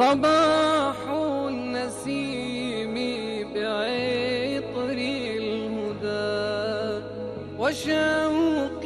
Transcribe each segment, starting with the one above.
صباح النسيم بعطر الهدى وشوق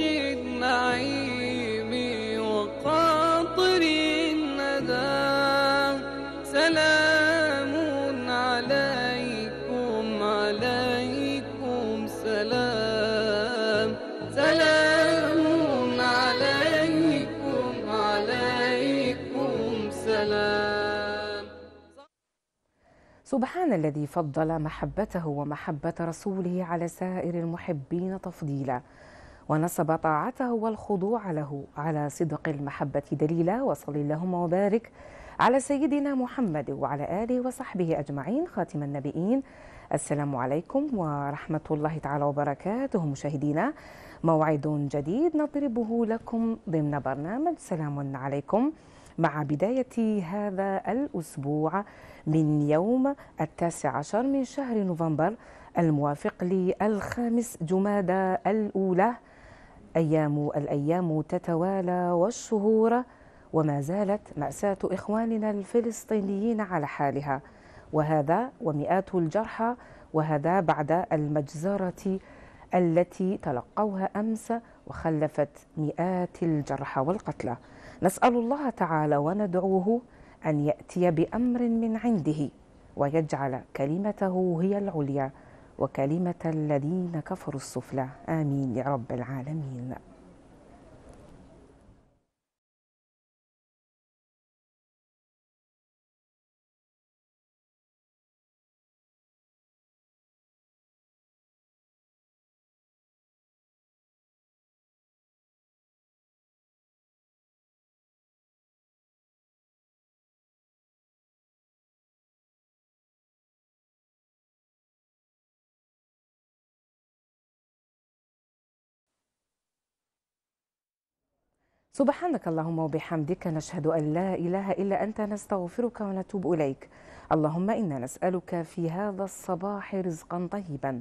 سبحان الذي فضل محبته ومحبة رسوله على سائر المحبين تفضيلا ونصب طاعته والخضوع له على صدق المحبة دليلا وصل اللهم وبارك على سيدنا محمد وعلى آله وصحبه أجمعين خاتم النبيين السلام عليكم ورحمة الله تعالى وبركاته مشاهدينا موعد جديد نضربه لكم ضمن برنامج سلام عليكم مع بداية هذا الأسبوع من يوم التاسع عشر من شهر نوفمبر الموافق للخامس جمادى الأولى أيام الأيام تتوالى والشهور وما زالت مأساة إخواننا الفلسطينيين على حالها وهذا ومئات الجرحى وهذا بعد المجزرة التي تلقوها أمس وخلفت مئات الجرحى والقتلى نسأل الله تعالى وندعوه أن يأتي بأمر من عنده ويجعل كلمته هي العليا وكلمة الذين كفروا السفلى آمين يا رب العالمين سبحانك اللهم وبحمدك نشهد أن لا إله إلا أنت نستغفرك ونتوب إليك اللهم إنا نسألك في هذا الصباح رزقا طيبا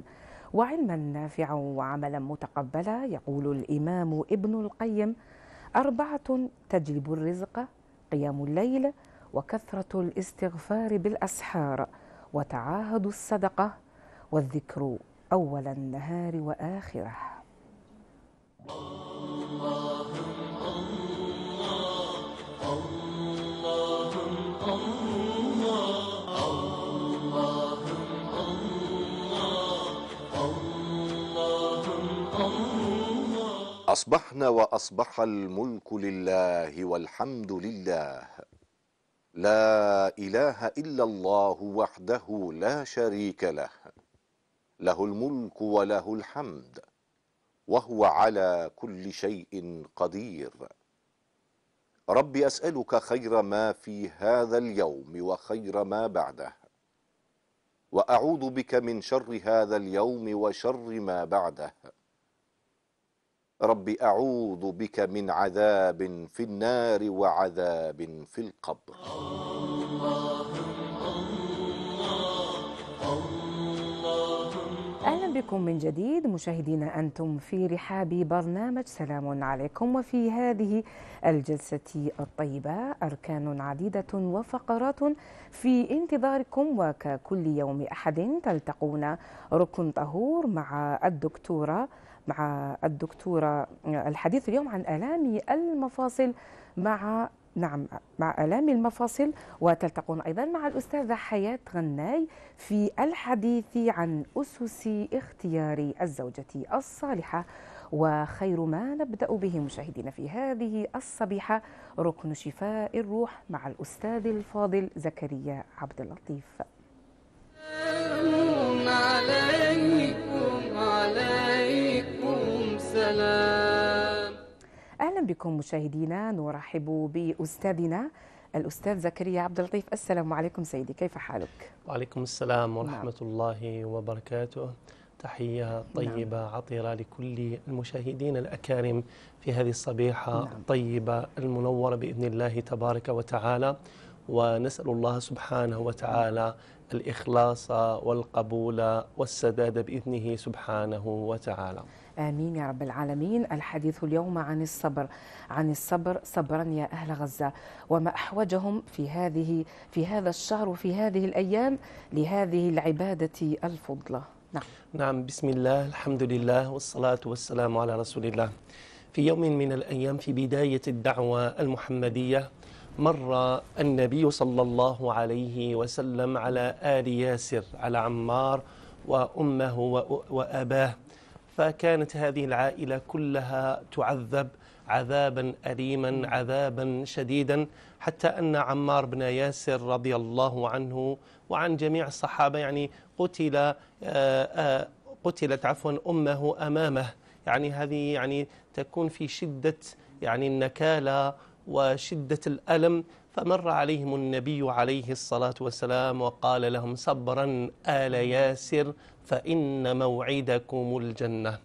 وعلما نافعا وعملا متقبلا يقول الإمام ابن القيم أربعة تجلب الرزق قيام الليل وكثرة الاستغفار بالأسحار وتعاهد الصدقة والذكر أول النهار وآخره أصبحنا وأصبح الملك لله والحمد لله لا إله إلا الله وحده لا شريك له له الملك وله الحمد وهو على كل شيء قدير رب أسألك خير ما في هذا اليوم وخير ما بعده وأعوذ بك من شر هذا اليوم وشر ما بعده رب أعوذ بك من عذاب في النار وعذاب في القبر أهلا بكم من جديد مشاهدينا أنتم في رحاب برنامج سلام عليكم وفي هذه الجلسة الطيبة أركان عديدة وفقرات في انتظاركم وككل يوم أحد تلتقون ركن طهور مع الدكتورة مع الدكتورة آه، الحديث اليوم عن آلام المفاصل مع نعم مع آلام المفاصل وتلتقون أيضا مع الأستاذة حياة غناي في الحديث عن أسس اختيار الزوجة الصالحة وخير ما نبدأ به مشاهدين في هذه الصبيحة ركن شفاء الروح مع الأستاذ الفاضل زكريا عبد اللطيف عليكم عليكم السلام أهلا بكم مشاهدينا نرحب بأستاذنا الأستاذ زكريا عبد اللطيف السلام عليكم سيدي كيف حالك؟ وعليكم السلام ورحمة نعم. الله وبركاته تحية نعم. طيبة نعم. عطرة لكل المشاهدين الأكارم في هذه الصبيحة نعم. الطيبة المنورة بإذن الله تبارك وتعالى ونسأل الله سبحانه وتعالى الإخلاص والقبول والسداد بإذنه سبحانه وتعالى آمين يا رب العالمين الحديث اليوم عن الصبر عن الصبر صبرا يا أهل غزة وما أحوجهم في هذه في هذا الشهر وفي هذه الأيام لهذه العبادة الفضلة نعم نعم بسم الله الحمد لله والصلاة والسلام على رسول الله في يوم من الأيام في بداية الدعوة المحمدية مر النبي صلى الله عليه وسلم على آل ياسر على عمار وأمه وأباه فكانت هذه العائلة كلها تعذب عذابا أليما عذابا شديدا حتى أن عمار بن ياسر رضي الله عنه وعن جميع الصحابة يعني قتل آه، آه، قتلت عفوا أمه أمامه يعني هذه يعني تكون في شدة يعني النكالة وشدة الألم فمر عليهم النبي عليه الصلاة والسلام وقال لهم صبرا آل ياسر فإن موعدكم الجنة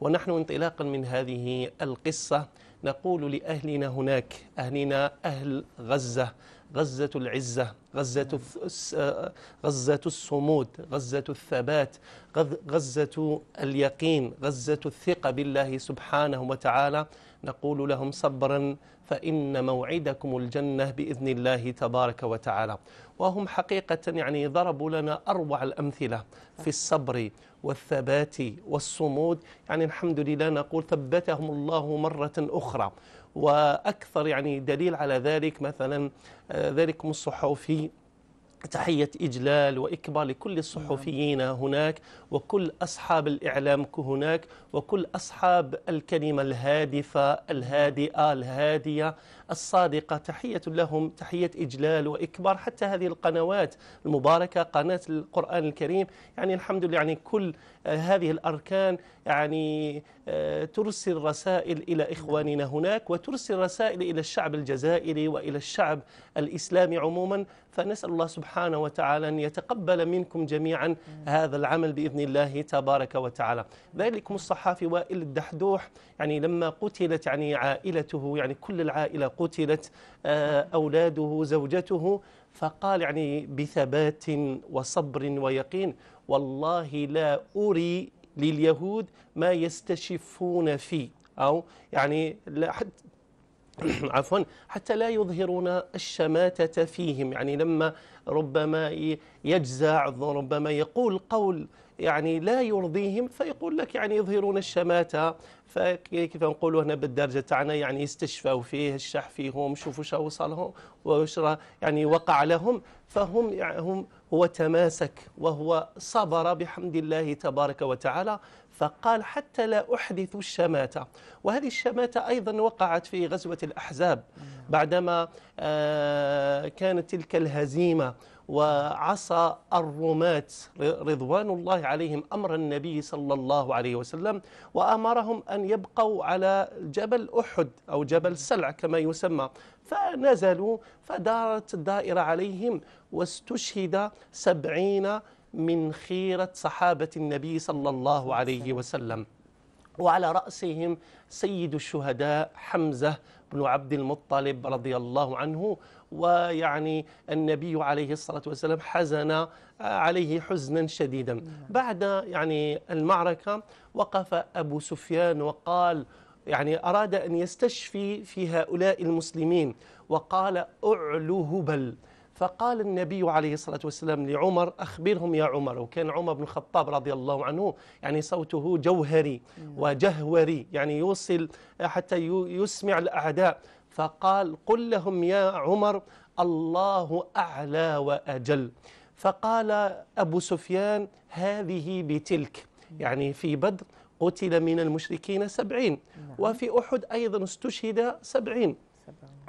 ونحن انطلاقا من هذه القصة نقول لأهلنا هناك أهلنا أهل غزة غزة العزة غزة, غزة الصمود غزة الثبات غزة اليقين غزة الثقة بالله سبحانه وتعالى نقول لهم صبرا فإن موعدكم الجنة بإذن الله تبارك وتعالى وهم حقيقة يعني ضربوا لنا أروع الأمثلة في الصبر والثبات والصمود يعني الحمد لله نقول ثبتهم الله مرة أخرى وأكثر يعني دليل على ذلك مثلا آه، ذلكم الصحفي تحية إجلال وإكبار لكل نعم. الصحفيين هناك وكل أصحاب الإعلام هناك وكل أصحاب الكلمة الهادفة الهادئة الهادية الصادقة تحية لهم تحية إجلال وإكبار حتى هذه القنوات المباركة قناة القرآن الكريم يعني الحمد لله يعني كل آه، هذه الأركان يعني آه، ترسل رسائل إلى إخواننا هناك وترسل رسائل إلى الشعب الجزائري وإلى الشعب الإسلامي عموما فنسأل الله سبحانه وتعالى أن يتقبل منكم جميعا هذا العمل بإذن الله تبارك وتعالى ذلك الصحافي وائل الدحدوح يعني لما قتلت يعني عائلته يعني كل العائلة قتلت آه، أولاده زوجته فقال يعني بثبات وصبر ويقين والله لا أري لليهود ما يستشفون فيه أو يعني لا حد عفوا حتى لا يظهرون الشماتة فيهم يعني لما ربما يجزع ربما يقول قول يعني لا يرضيهم فيقول لك يعني يظهرون الشماتة فكيف نقولوا هنا بالدرجة تاعنا يعني يستشفوا فيه الشح فيهم شوفوا شو وصلهم وش يعني وقع لهم فهم يعني هم هو تماسك وهو صبر بحمد الله تبارك وتعالى فقال حتى لا أحدث الشماتة وهذه الشماتة أيضا وقعت في غزوة الأحزاب بعدما آه، كانت تلك الهزيمة وعصى الرماة رضوان الله عليهم أمر النبي صلى الله عليه وسلم وأمرهم أن يبقوا على جبل أحد أو جبل سلع كما يسمى فنزلوا فدارت الدائرة عليهم واستشهد سبعين من خيرة صحابة النبي صلى الله عليه وسلم وعلى رأسهم سيد الشهداء حمزة بن عبد المطلب رضي الله عنه ويعني النبي عليه الصلاة والسلام حزن عليه حزنا شديدا بعد يعني المعركة وقف أبو سفيان وقال يعني أراد أن يستشفي في هؤلاء المسلمين وقال أعلو هبل فقال النبي عليه الصلاة والسلام لعمر أخبرهم يا عمر وكان عمر بن الخطاب رضي الله عنه يعني صوته جوهري وجهوري يعني يوصل حتى يسمع الأعداء فقال قل لهم يا عمر الله أعلى وأجل فقال أبو سفيان هذه بتلك يعني في بدر قتل من المشركين سبعين نعم. وفي أحد أيضا استشهد سبعين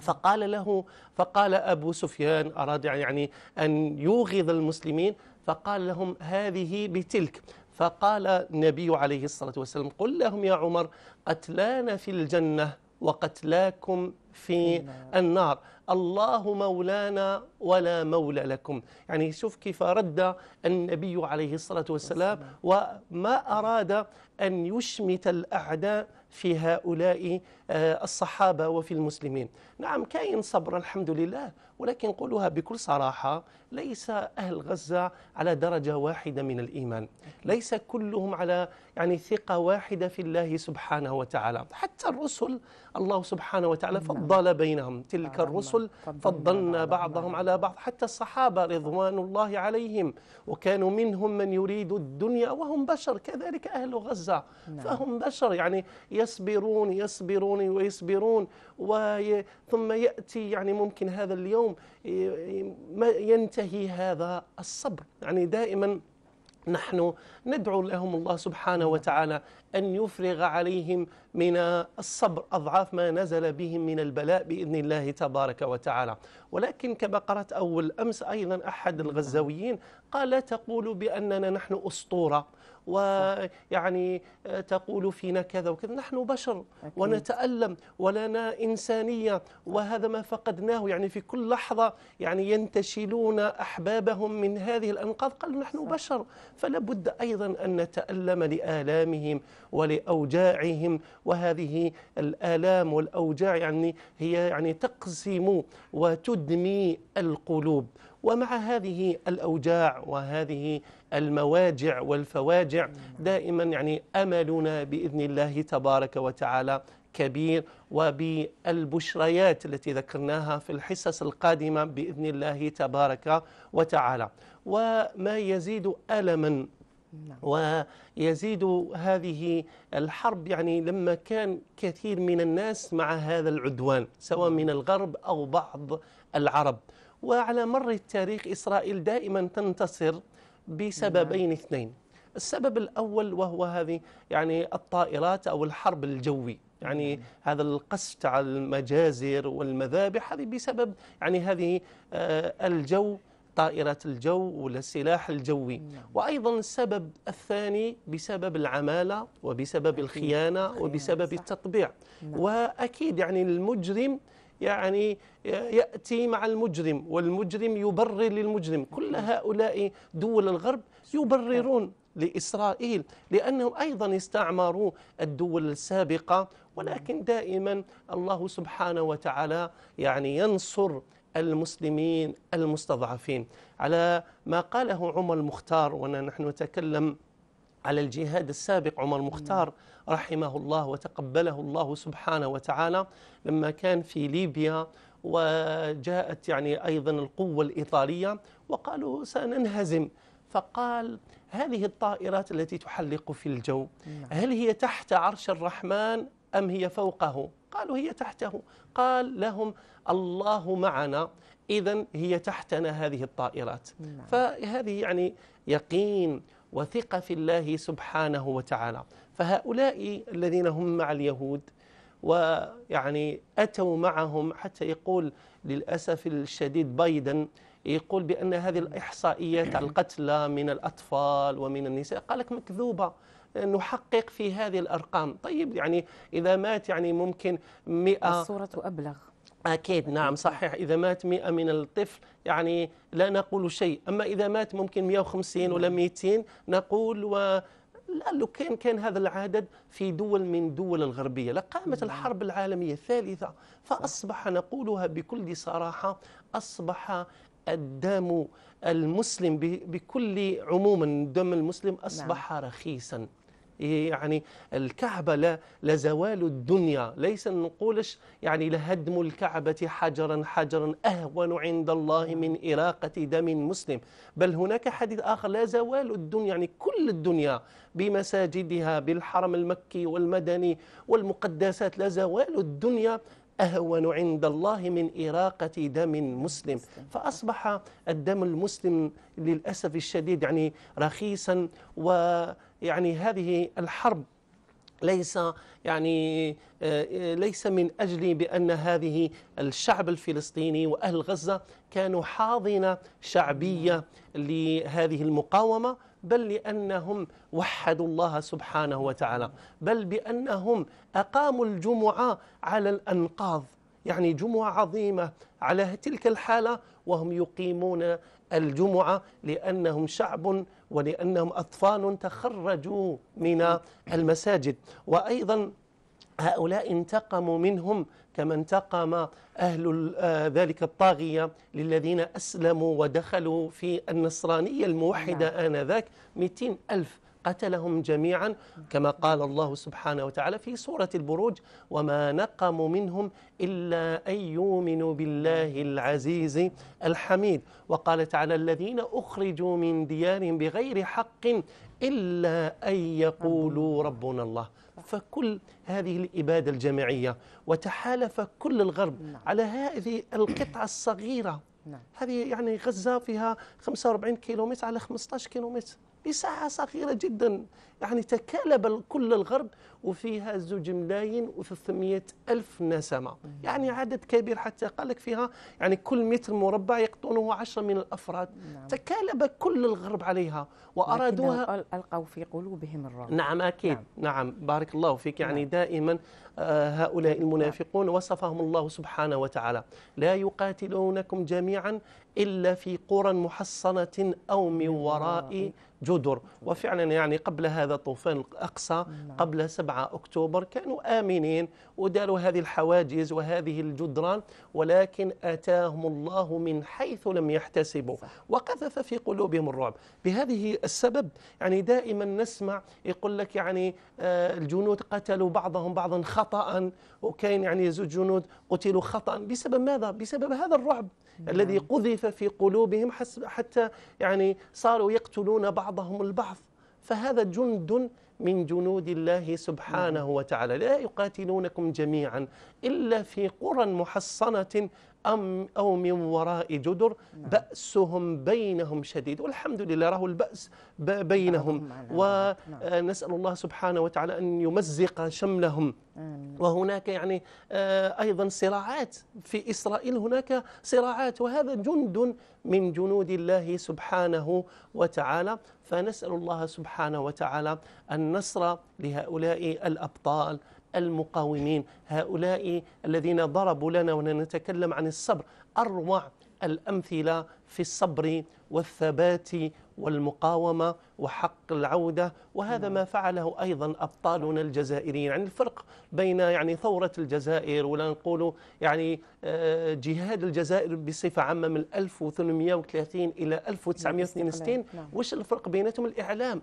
فقال له فقال أبو سفيان أراد يعني أن يوغض المسلمين فقال لهم هذه بتلك فقال النبي عليه الصلاة والسلام قل لهم يا عمر قتلانا في الجنة وقتلاكم في النار الله مولانا ولا مولى لكم يعني شوف كيف رد النبي عليه الصلاة والسلام وما أراد أن يشمت الأعداء في هؤلاء آه، الصحابة وفي المسلمين نعم كاين صبر الحمد لله ولكن قولها بكل صراحة ليس أهل غزة على درجة واحدة من الإيمان ليس كلهم على يعني ثقة واحدة في الله سبحانه وتعالى حتى الرسل الله سبحانه وتعالى نعم. فضل بينهم تلك الرسل فضلنا بعضهم على على بعض حتى الصحابة رضوان الله عليهم وكانوا منهم من يريد الدنيا وهم بشر كذلك أهل غزة نعم. فهم بشر يعني يصبرون يصبرون ويصبرون وي ثم يأتي يعني ممكن هذا اليوم ينتهي هذا الصبر يعني دائما نحن ندعو لهم الله سبحانه وتعالى أن يفرغ عليهم من الصبر أضعاف ما نزل بهم من البلاء بإذن الله تبارك وتعالى ولكن كما قرأت أول أمس أيضا أحد الغزاويين قال لا تقولوا بأننا نحن أسطورة ويعني آه، تقول فينا كذا وكذا نحن بشر أكيد. ونتألم ولنا إنسانية وهذا ما فقدناه يعني في كل لحظة يعني ينتشلون أحبابهم من هذه الأنقاض قالوا نحن صح. بشر فلابد أيضا أن نتألم لآلامهم ولأوجاعهم وهذه الآلام والأوجاع يعني هي يعني تقسم وتدمي القلوب ومع هذه الأوجاع وهذه المواجع والفواجع دائما يعني أملنا بإذن الله تبارك وتعالى كبير وبالبشريات التي ذكرناها في الحصص القادمة بإذن الله تبارك وتعالى وما يزيد ألما نعم. ويزيد هذه الحرب يعني لما كان كثير من الناس مع هذا العدوان سواء نعم. من الغرب أو بعض العرب وعلى مر التاريخ إسرائيل دائما تنتصر بسببين نعم. اثنين السبب الأول وهو هذه يعني الطائرات أو الحرب الجوي يعني نعم. هذا القصف على المجازر والمذابح هذه بسبب يعني هذه آه، الجو طائرات الجو والسلاح الجوي نعم. وأيضا السبب الثاني بسبب العمالة وبسبب الخيانة وبسبب التطبيع وأكيد يعني المجرم يعني آه، يأتي مع المجرم والمجرم يبرر للمجرم كل هؤلاء دول الغرب يبررون لإسرائيل لأنهم أيضا استعمروا الدول السابقة ولكن دائما الله سبحانه وتعالى يعني ينصر المسلمين المستضعفين على ما قاله عمر المختار ونحن نتكلم على الجهاد السابق عمر المختار رحمه الله وتقبله الله سبحانه وتعالى لما كان في ليبيا وجاءت يعني أيضا القوة الإيطالية وقالوا سننهزم فقال هذه الطائرات التي تحلق في الجو نعم. هل هي تحت عرش الرحمن أم هي فوقه قالوا هي تحته قال لهم الله معنا إذا هي تحتنا هذه الطائرات نعم. فهذه يعني يقين وثقة في الله سبحانه وتعالى فهؤلاء الذين هم مع اليهود ويعني أتوا معهم حتى يقول للأسف الشديد بايدن يقول بأن هذه الإحصائيات على القتلى من الأطفال ومن النساء قالك مكذوبة نحقق في هذه الأرقام طيب يعني إذا مات يعني ممكن 100 الصورة أبلغ أكيد نعم صحيح إذا مات 100 من الطفل يعني لا نقول شيء أما إذا مات ممكن 150 ولا 200 نعم. نقول و لأنه كان كان هذا العدد في دول من الدول الغربية لقامت نعم. الحرب العالمية الثالثة فأصبح نقولها بكل صراحة أصبح الدم المسلم بكل عموم الدم المسلم أصبح نعم. رخيصا إيه يعني الكعبة لا لزوال الدنيا ليس نقولش يعني لهدم الكعبة حجرا حجرا أهون عند الله من إراقة دم مسلم بل هناك حديث آخر لا زوال الدنيا يعني كل الدنيا بمساجدها بالحرم المكي والمدني والمقدسات لا زوال الدنيا أهون عند الله من إراقة دم مسلم فأصبح الدم المسلم للأسف الشديد يعني رخيصا و يعني هذه الحرب ليس يعني آه، آه، ليس من أجل بأن هذه الشعب الفلسطيني وأهل غزة كانوا حاضنة شعبية لهذه المقاومة بل لأنهم وحدوا الله سبحانه وتعالى بل بأنهم أقاموا الجمعة على الأنقاض يعني جمعة عظيمة على تلك الحالة وهم يقيمون الجمعة لأنهم شعب ولأنهم أطفال تخرجوا من المساجد وأيضا هؤلاء انتقموا منهم كما انتقم أهل آه، ذلك الطاغية للذين أسلموا ودخلوا في النصرانية الموحدة نعم. آنذاك 200 ألف قتلهم جميعا كما قال الله سبحانه وتعالى في سورة البروج وما نقموا منهم إلا أن يؤمنوا بالله العزيز الحميد وقال تعالى الذين أخرجوا من ديارهم بغير حق إلا أن يقولوا ربنا الله فكل هذه الإبادة الجماعية وتحالف كل الغرب نعم. على هذه القطعة الصغيرة نعم. هذه يعني غزة فيها 45 كيلومتر على 15 كيلومتر بساحة صغيرة جدا يعني تكالب كل الغرب وفيها زوج ملايين و300 ألف نسمة يعني عدد كبير حتى قال لك فيها يعني كل متر مربع يقطنه 10 من الأفراد نعم. تكالب كل الغرب عليها وأرادوها ألقوا في قلوبهم الرعب نعم أكيد نعم. نعم بارك الله فيك يعني نعم. دائما آه، هؤلاء نعم. المنافقون وصفهم الله سبحانه وتعالى لا يقاتلونكم جميعا إلا في قرى محصنة أو من نعم. وراء جدر وفعلا يعني قبل هذا الطوفان الأقصى نعم. قبل 7 أكتوبر كانوا آمنين وداروا هذه الحواجز وهذه الجدران ولكن أتاهم الله من حيث لم يحتسبوا وقذف في قلوبهم الرعب بهذه السبب يعني دائما نسمع يقول لك يعني آه، الجنود قتلوا بعضهم بعضا خطأ وكاين يعني زوج جنود قتلوا خطأ بسبب ماذا؟ بسبب هذا الرعب نعم. الذي قذف في قلوبهم حتى يعني صاروا يقتلون بعض بعضهم البعض فهذا جند من جنود الله سبحانه نعم. وتعالى لا يقاتلونكم جميعا إلا في قرى محصنة أم أو من وراء جدر نعم. بأسهم بينهم شديد والحمد لله راه البأس نعم، بينهم نعم، ونسأل آه، الله سبحانه وتعالى أن يمزق شملهم وهناك يعني آه، أيضا صراعات في إسرائيل هناك صراعات وهذا جند من جنود الله سبحانه وتعالى فنسأل الله سبحانه وتعالى النصر لهؤلاء الأبطال المقاومين هؤلاء الذين ضربوا لنا ونتكلم عن الصبر أروع الأمثلة في الصبر والثبات والمقاومة وحق العودة وهذا ما فعله أيضا أبطالنا الجزائريين يعني الفرق بين يعني ثورة الجزائر ولا نقول يعني آه، جهاد الجزائر بصفة عامة من 1830 إلى 1962 نعم. وش الفرق بيناتهم الإعلام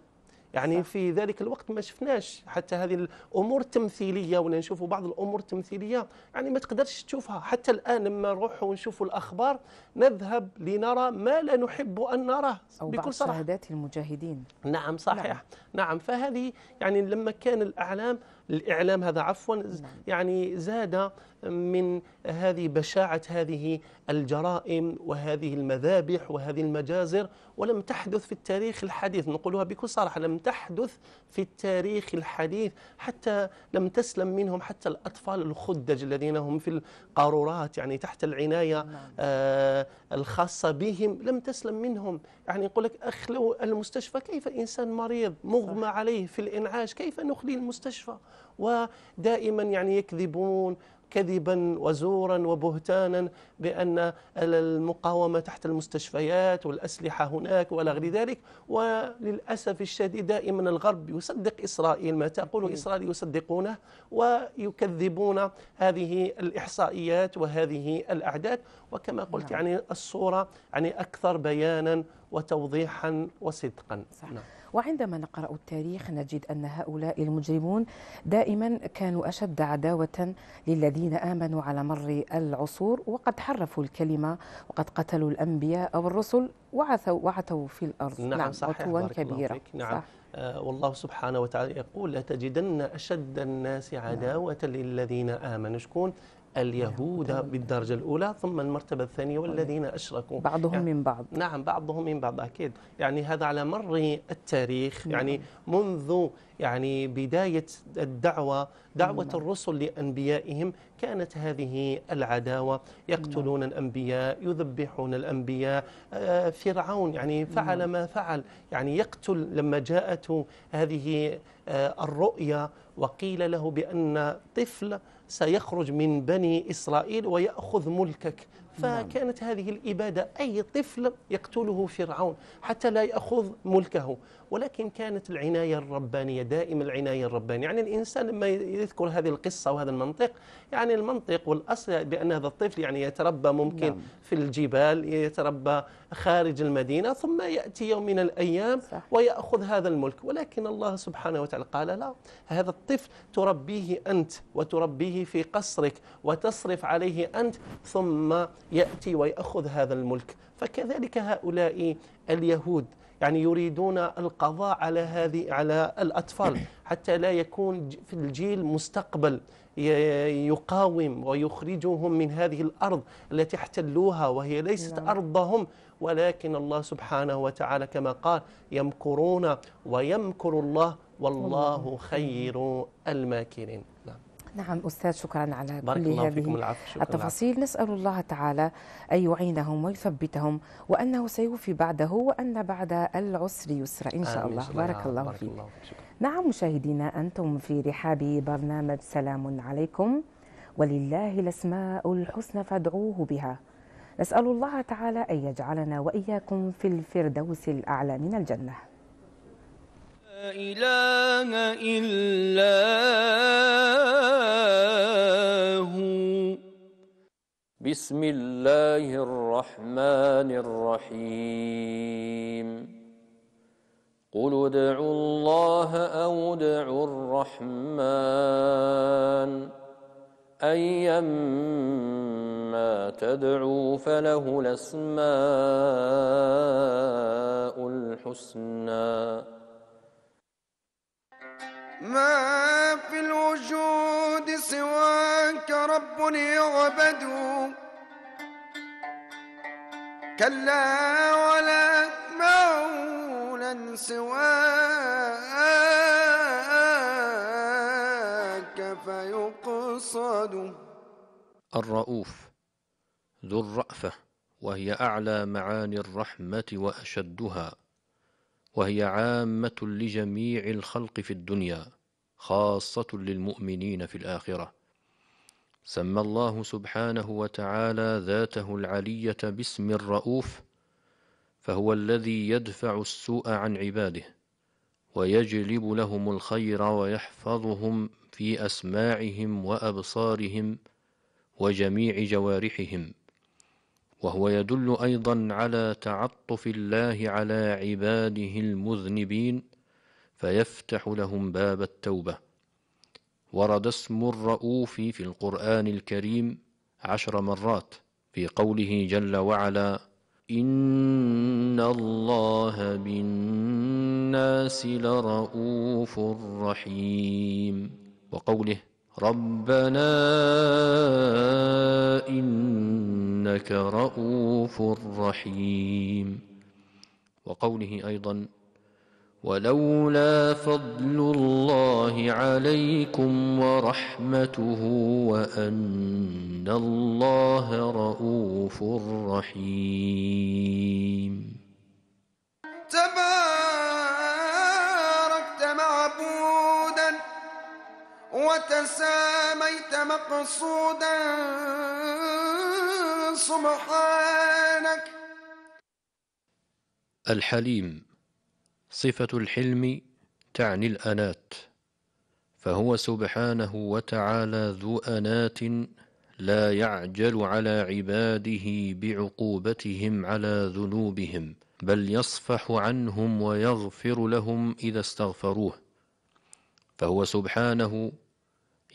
يعني في ذلك الوقت ما شفناش حتى هذه الامور التمثيليه ولا نشوفوا بعض الامور التمثيليه يعني ما تقدرش تشوفها حتى الان لما نروحوا ونشوفوا الاخبار نذهب لنرى ما لا نحب ان نراه أو بكل بعض صراحه شهادات المجاهدين نعم صحيح نعم, نعم فهذه يعني لما كان الاعلام الإعلام هذا عفوا نعم. يعني زاد من هذه بشاعة هذه الجرائم وهذه المذابح وهذه المجازر ولم تحدث في التاريخ الحديث نقولها بكل صراحة لم تحدث في التاريخ الحديث حتى لم تسلم منهم حتى الأطفال الخدج الذين هم في القارورات يعني تحت العناية نعم. آه الخاصة بهم لم تسلم منهم يعني يقول لك أخلو المستشفى كيف إنسان مريض مغمى عليه في الإنعاش كيف نخلي المستشفى ودائما يعني يكذبون كذبا وزورا وبهتانا بأن المقاومة تحت المستشفيات والأسلحة هناك ولا غير ذلك وللأسف الشديد دائما الغرب يصدق إسرائيل ما تقول إسرائيل يصدقونه ويكذبون هذه الإحصائيات وهذه الأعداد وكما قلت نعم. يعني الصورة يعني أكثر بيانا وتوضيحا وصدقا صح. نعم. وعندما نقرأ التاريخ نجد أن هؤلاء المجرمون دائما كانوا أشد عداوة للذين آمنوا على مر العصور وقد حرفوا الكلمة وقد قتلوا الأنبياء أو الرسل وعثوا وعتوا في الأرض نعم, نعم صحيح عتوا كبيرة نعم صح. آه، والله سبحانه وتعالى يقول لتجدن أشد الناس عداوة للذين آمنوا شكون اليهود نعم. بالدرجة الأولى ثم المرتبة الثانية طيب. والذين أشركوا بعضهم يعني من بعض نعم بعضهم من بعض أكيد يعني هذا على مر التاريخ نعم. يعني منذ يعني بداية الدعوة دعوة نعم. الرسل لأنبيائهم كانت هذه العداوة نعم. يقتلون نعم. الأنبياء يذبحون الأنبياء آه، فرعون يعني فعل نعم. ما فعل يعني يقتل لما جاءته هذه آه، الرؤية وقيل له بأن طفل سيخرج من بني إسرائيل ويأخذ ملكك نعم. فكانت هذه الإبادة أي طفل يقتله فرعون حتى لا يأخذ ملكه ولكن كانت العناية الربانية دائما العناية الربانية يعني الإنسان لما يذكر هذه القصة وهذا المنطق يعني المنطق والأصل بأن هذا الطفل يعني يتربى ممكن نعم. في الجبال يتربى خارج المدينة ثم يأتي يوم من الأيام صح. ويأخذ هذا الملك ولكن الله سبحانه وتعالى قال لا هذا الطفل تربيه أنت وتربيه في قصرك وتصرف عليه أنت ثم يأتي ويأخذ هذا الملك فكذلك هؤلاء اليهود يعني يريدون القضاء على هذه على الأطفال حتى لا يكون في الجيل مستقبل يقاوم ويخرجهم من هذه الأرض التي احتلوها وهي ليست نعم. أرضهم ولكن الله سبحانه وتعالى كما قال يمكرون ويمكر الله والله خير الماكرين نعم أستاذ شكرا على بارك كل الله هذه فيكم العفو شكرا التفاصيل نسأل الله تعالى أن يعينهم ويثبتهم وأنه سيوفي بعده وأن بعد العسر يسرا إن شاء الله بارك الله بارك فيك الله. نعم مشاهدينا أنتم في رحاب برنامج سلام عليكم ولله الأسماء الحسنى فادعوه بها نسأل الله تعالى أن يجعلنا وإياكم في الفردوس الأعلى من الجنة إله إلا هو بسم الله الرحمن الرحيم قل ادعوا الله أو ادعوا الرحمن أيما تدعوا فله الأسماء الحسنى ما في الوجود سواك رب يعبد كلا ولا مولا سواك فيقصد الرؤوف ذو الرأفة وهي أعلى معاني الرحمة وأشدها وهي عامة لجميع الخلق في الدنيا خاصة للمؤمنين في الآخرة سمى الله سبحانه وتعالى ذاته العلية باسم الرؤوف فهو الذي يدفع السوء عن عباده ويجلب لهم الخير ويحفظهم في أسماعهم وأبصارهم وجميع جوارحهم وهو يدل أيضا على تعطف الله على عباده المذنبين فيفتح لهم باب التوبة ورد اسم الرؤوف في القرآن الكريم عشر مرات في قوله جل وعلا إن الله بالناس لرؤوف رحيم وقوله ربنا انك رؤوف رحيم وقوله ايضا ولولا فضل الله عليكم ورحمته وان الله رؤوف رحيم تبارك وتساميت مقصودا سبحانك الحليم صفة الحلم تعني الأنات فهو سبحانه وتعالى ذو أنات لا يعجل على عباده بعقوبتهم على ذنوبهم بل يصفح عنهم ويغفر لهم إذا استغفروه فهو سبحانه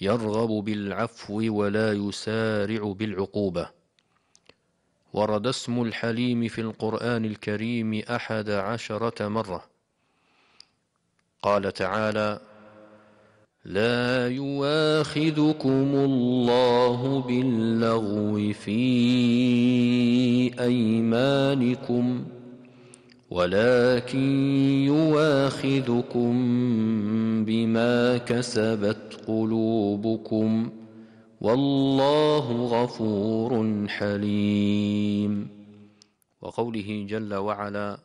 يرغب بالعفو ولا يسارع بالعقوبة ورد اسم الحليم في القرآن الكريم أحد عشرة مرة قال تعالى لا يواخذكم الله باللغو في أيمانكم ولكن يواخذكم بما كسبت قلوبكم والله غفور حليم وقوله جل وعلا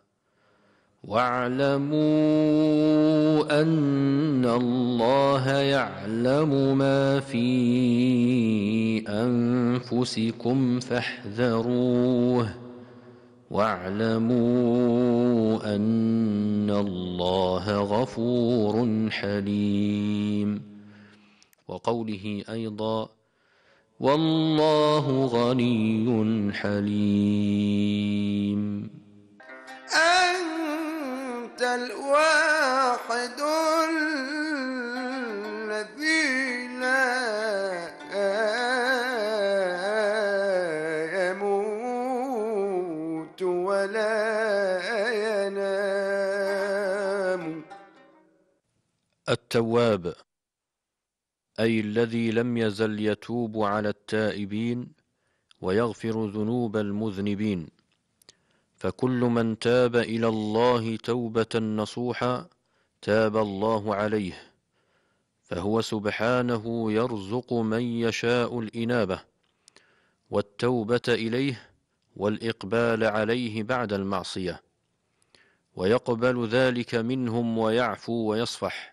واعلموا ان الله يعلم ما في انفسكم فاحذروه واعلموا ان الله غفور حليم وقوله ايضا والله غني حليم انت الواحد الذي لا التواب أي الذي لم يزل يتوب على التائبين ويغفر ذنوب المذنبين فكل من تاب إلى الله توبة نصوحا تاب الله عليه فهو سبحانه يرزق من يشاء الإنابة والتوبة إليه والإقبال عليه بعد المعصية ويقبل ذلك منهم ويعفو ويصفح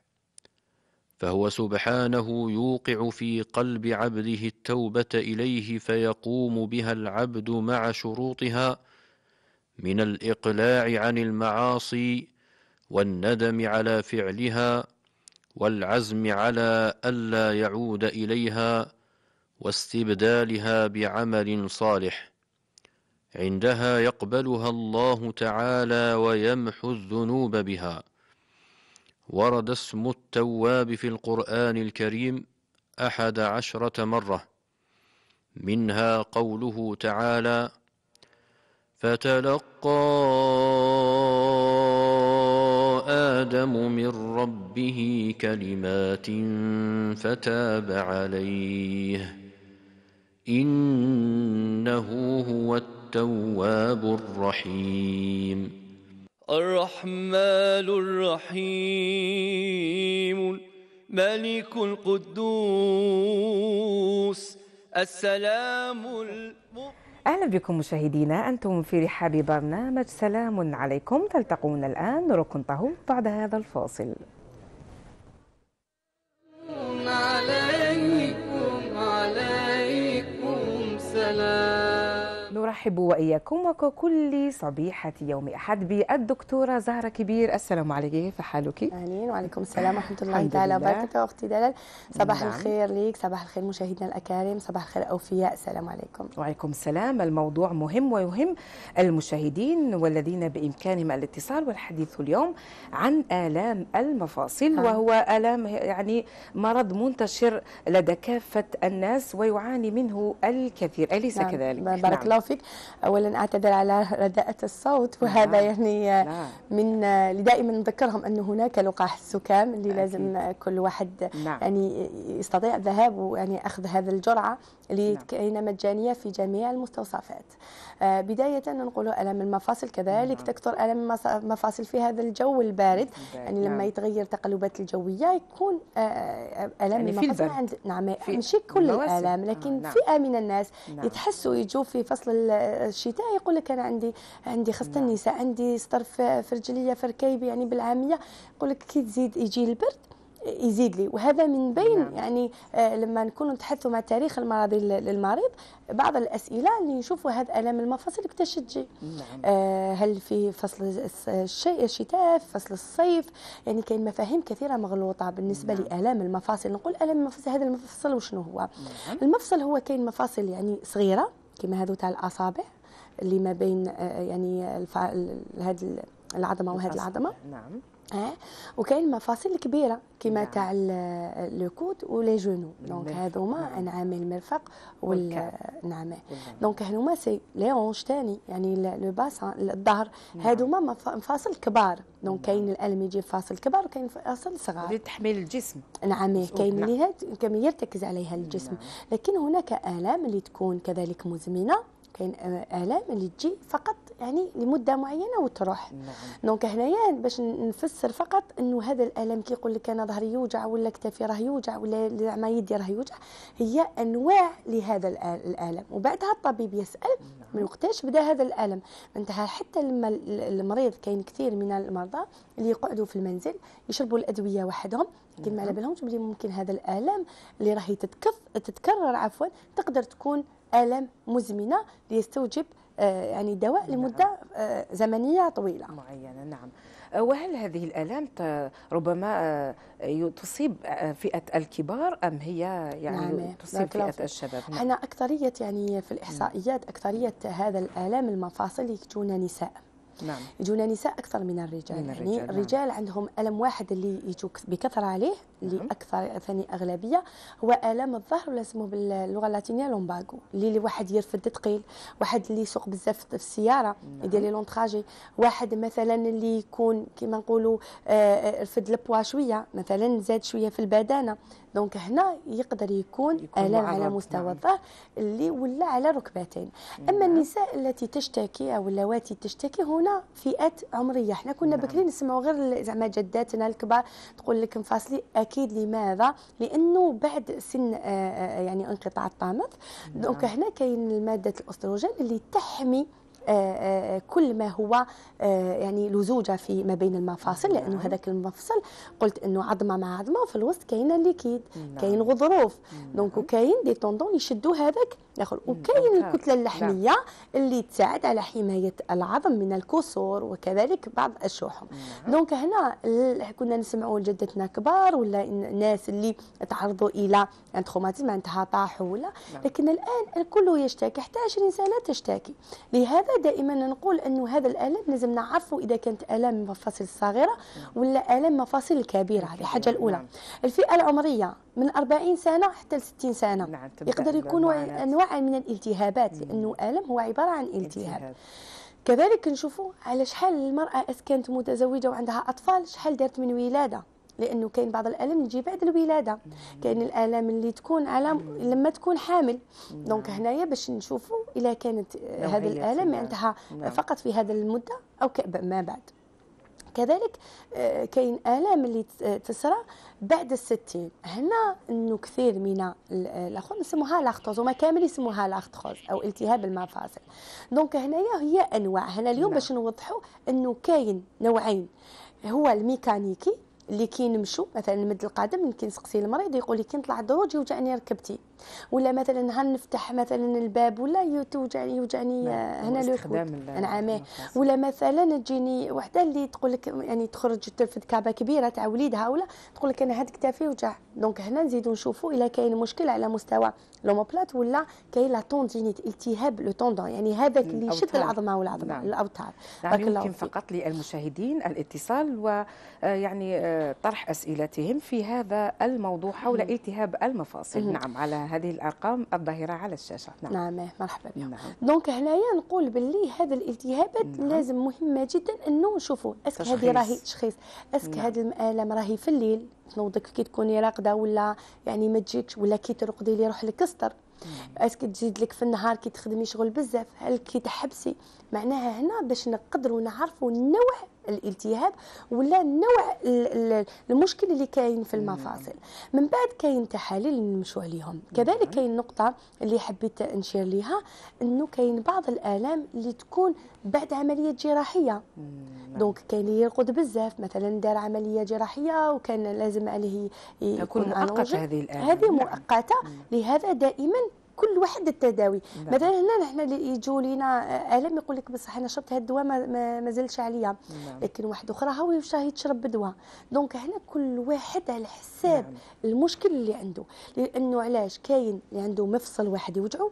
فهو سبحانه يوقع في قلب عبده التوبة إليه فيقوم بها العبد مع شروطها من الإقلاع عن المعاصي والندم على فعلها والعزم على ألا يعود إليها واستبدالها بعمل صالح عندها يقبلها الله تعالى ويمحو الذنوب بها ورد اسم التواب في القرآن الكريم أحد عشرة مرة منها قوله تعالى فتلقى آدم من ربه كلمات فتاب عليه إنه هو التواب الرحيم الرحمن الرحيم ملك القدوس السلام المؤمن أهلا بكم مشاهدينا أنتم في رحاب برنامج سلام عليكم تلتقون الآن ركن طهو بعد هذا الفاصل عليكم عليكم سلام نرحب وإياكم وككل صبيحة يوم أحد بالدكتورة زهرة كبير السلام عليك كيف حالك؟ أهلين وعليكم السلام ورحمة الله تعالى وبركاته أختي دلال صباح نعم. الخير ليك صباح الخير مشاهدينا الأكارم صباح الخير أوفياء السلام عليكم وعليكم السلام الموضوع مهم ويهم المشاهدين والذين بإمكانهم الاتصال والحديث اليوم عن آلام المفاصل آه. وهو آلام يعني مرض منتشر لدى كافة الناس ويعاني منه الكثير أليس نعم. كذلك؟ بارك نعم. الله إسعافك أولا أعتذر على رداءة الصوت نعم. وهذا يعني نعم. من دائما نذكرهم أن هناك لقاح السكام اللي لازم كل واحد نعم. يعني يستطيع الذهاب ويعني أخذ هذه الجرعة اللي كاينه مجانيه في جميع المستوصفات آه، بدايه نقول الم المفاصل كذلك نعم. تكثر الم المفاصل في هذا الجو البارد نعم. يعني لما يتغير تقلبات الجويه يكون الام آه، آه، الم يعني المفاصل عند نعم مش كل الالام لكن آه. نعم. فئه من الناس نعم. يتحسوا يجوا في فصل في الشتاء يقول لك انا عندي عندي خاصه نعم. النساء عندي سطر في رجليا في ركايبي يعني بالعاميه يقول لك كي تزيد يجي البرد يزيد لي وهذا من بين نعم. يعني آه، لما نكونوا نتحدثوا مع تاريخ المرض للمريض بعض الاسئله اللي نشوفوا هذا الام المفاصل كيفاش تجي نعم. آه، هل في فصل الشتاء في فصل الصيف يعني كاين مفاهيم كثيره مغلوطه بالنسبه نعم. لالام المفاصل نقول الم المفاصل هذا المفصل وشنو هو نعم. المفصل هو كاين مفاصل يعني صغيره كما هذو تاع الاصابع اللي ما بين آه، يعني هذه العظمه وهذه العظمه نعم اه وكاين المفاصل الكبيره كيما نعم. تاع لو كود ولي جونو دونك هذوما نعم. المرفق وال نعم دونك هذوما سي لي اونج ثاني يعني لو باس الظهر نعم. هذوما مفاصل كبار دونك نعم. كاين الالم يجي فاصل كبار وكاين فاصل صغار لتحميل الجسم نعم كاين اللي كم يرتكز عليها الجسم لكن هناك الام اللي تكون كذلك مزمنه كاين آه، الام اللي تجي فقط يعني لمده معينه وتروح نعم. دونك هنايا باش نفسر فقط انه هذا الالم كيقول لك انا ظهري يوجع ولا كتفي راه يوجع ولا زعما يدي راه يوجع هي انواع لهذا الالم وبعدها الطبيب يسال نعم. من وقتاش بدا هذا الالم انتهى حتى لما المريض كاين كثير من المرضى اللي يقعدوا في المنزل يشربوا الادويه وحدهم كما ما على نعم. بالهمش بلي ممكن هذا الالم اللي راهي تتكف تتكرر عفوا تقدر تكون آلام مزمنة ليستوجب آه، يعني دواء نعم. لمدة آه، زمنية طويلة معينة نعم آه، وهل هذه الآلام ربما تصيب فئة الكبار أم هي يعني نعم. تصيب فئة الشباب؟ نعم. أنا أكثرية يعني في الإحصائيات أكثرية هذا الآلام المفاصل تكون نساء نعم يجونا نساء اكثر من الرجال, من يعني الرجال يعني الرجال عندهم الم واحد اللي يجوا بكثره عليه اللي نعم. اكثر ثاني اغلبيه هو الم الظهر ولا اسمه باللغه اللاتينيه لومباغو اللي واحد يرفد ثقيل واحد اللي يسوق بزاف في السياره نعم. يدير لي لونتراجي واحد مثلا اللي يكون كما نقولوا آه، آه، رفد البوا شويه مثلا زاد شويه في البدانه دونك هنا يقدر يكون, يكون الم على مستوى نعم. الظهر اللي ولا على ركبتين نعم. اما النساء التي تشتكي او اللواتي تشتكي هنا كلنا فئات عمريه احنا كنا نعم. بكري نسمعوا غير زعما جداتنا الكبار تقول لك انفصلي اكيد لماذا لانه بعد سن آه، آه، يعني انقطاع الطامث نعم. دونك هنا كاين ماده الاستروجين اللي تحمي آه، آه، آه، كل ما هو يعني لزوجه في ما بين المفاصل لانه نعم. هذاك المفصل قلت انه عظمه مع عظمه وفي الوسط كاين ليكيد نعم. كاين غضروف نعم. دونك وكاين دي طوندون يشدوا هذاك الاخر وكاين الكتله نعم. اللحميه اللي تساعد على حمايه العظم من الكسور وكذلك بعض الشحوم نعم. دونك هنا كنا نسمعوا جدتنا كبار ولا الناس اللي تعرضوا الى ان يعني تروماتيزم عندها طاحوا ولا نعم. لكن الان الكل يشتكي حتى 20 سنه تشتكي لهذا لماذا دائما نقول انه هذا الالم لازم نعرفه اذا كانت الام مفاصل صغيره ولا الام مفاصل الكبيره هذه الحاجه نعم. الاولى الفئه العمريه من 40 سنه حتى ل 60 سنه نعم يقدر يكون انواع من الالتهابات لانه الالم هو عباره عن التهاب. كذلك نشوفوا على شحال المراه اذا كانت متزوجه وعندها اطفال شحال دارت من ولاده لانه كاين بعض الالم يجي بعد الولاده كاين الالم اللي تكون الم لما تكون حامل دونك هنايا باش نشوفوا الا كانت هذا الالم عندها فقط في هذا المده او ما بعد كذلك آه، كاين الام اللي تصرى آه، بعد الستين هنا انه كثير من الاخوان نسموها لاختوز وما كامل يسموها لاختوز او التهاب المفاصل دونك هنايا هي انواع هنا اليوم نعم. باش نوضحوا انه كاين نوعين هو الميكانيكي اللي كينمشوا مثلا نمد القدم سقسي المريض يقول لي كي نطلع الدروج وجاني ركبتي ولا مثلا هنفتح مثلا الباب ولا يوجعني يوجعني آه، هنا لو نعم ولا مثلا تجيني وحده اللي تقول لك يعني تخرج تلفت كعبه كبيره تاع وليدها ولا تقول لك انا هاد كتافي وجع دونك هنا نزيدو نشوفوا الا كاين مشكل على مستوى لوموبلات ولا كاين لا توندينيت التهاب لو توندون يعني هذاك اللي يشد العظمه والعظمه نعم. الاوتار نعم يمكن فقط للمشاهدين الاتصال ويعني آه، آه، طرح اسئلتهم في هذا الموضوع حول التهاب المفاصل نعم على هذه الارقام الظاهره على الشاشه نعم نعم مرحبا بكم نعم. دونك هنايا نقول باللي هذا الالتهابات نعم. لازم مهمه جدا انه نشوفوا اسك هذه راهي تشخيص اسك نعم. هذه الالم راهي في الليل تنوضك كي تكوني راقده ولا يعني ما تجيكش ولا كي ترقدي لي روح لك استر نعم. اسك تزيد لك في النهار كي تخدمي شغل بزاف هل كي تحبسي معناها هنا باش نقدروا نعرفوا نوع الالتهاب ولا نوع المشكل اللي كاين في المفاصل من بعد كاين تحاليل نمشوا عليهم كذلك كاين نقطه اللي حبيت نشير ليها انه كاين بعض الالام اللي تكون بعد عمليه جراحيه دونك كاين اللي يرقد بزاف مثلا دار عمليه جراحيه وكان لازم عليه يكون مؤقت هذه الالام هذه نعم. مؤقته لهذا دائما كل واحد التداوي نعم. مثلا هنا نحن اللي يجوا لينا آه، الم يقول لك بصح انا شربت هذا الدواء ما, زالش زلش عليا نعم. لكن واحد اخرى هو يشرب يتشرب بدواء دونك هنا كل واحد على حساب نعم. المشكل اللي عنده لانه علاش كاين اللي عنده مفصل واحد يوجعه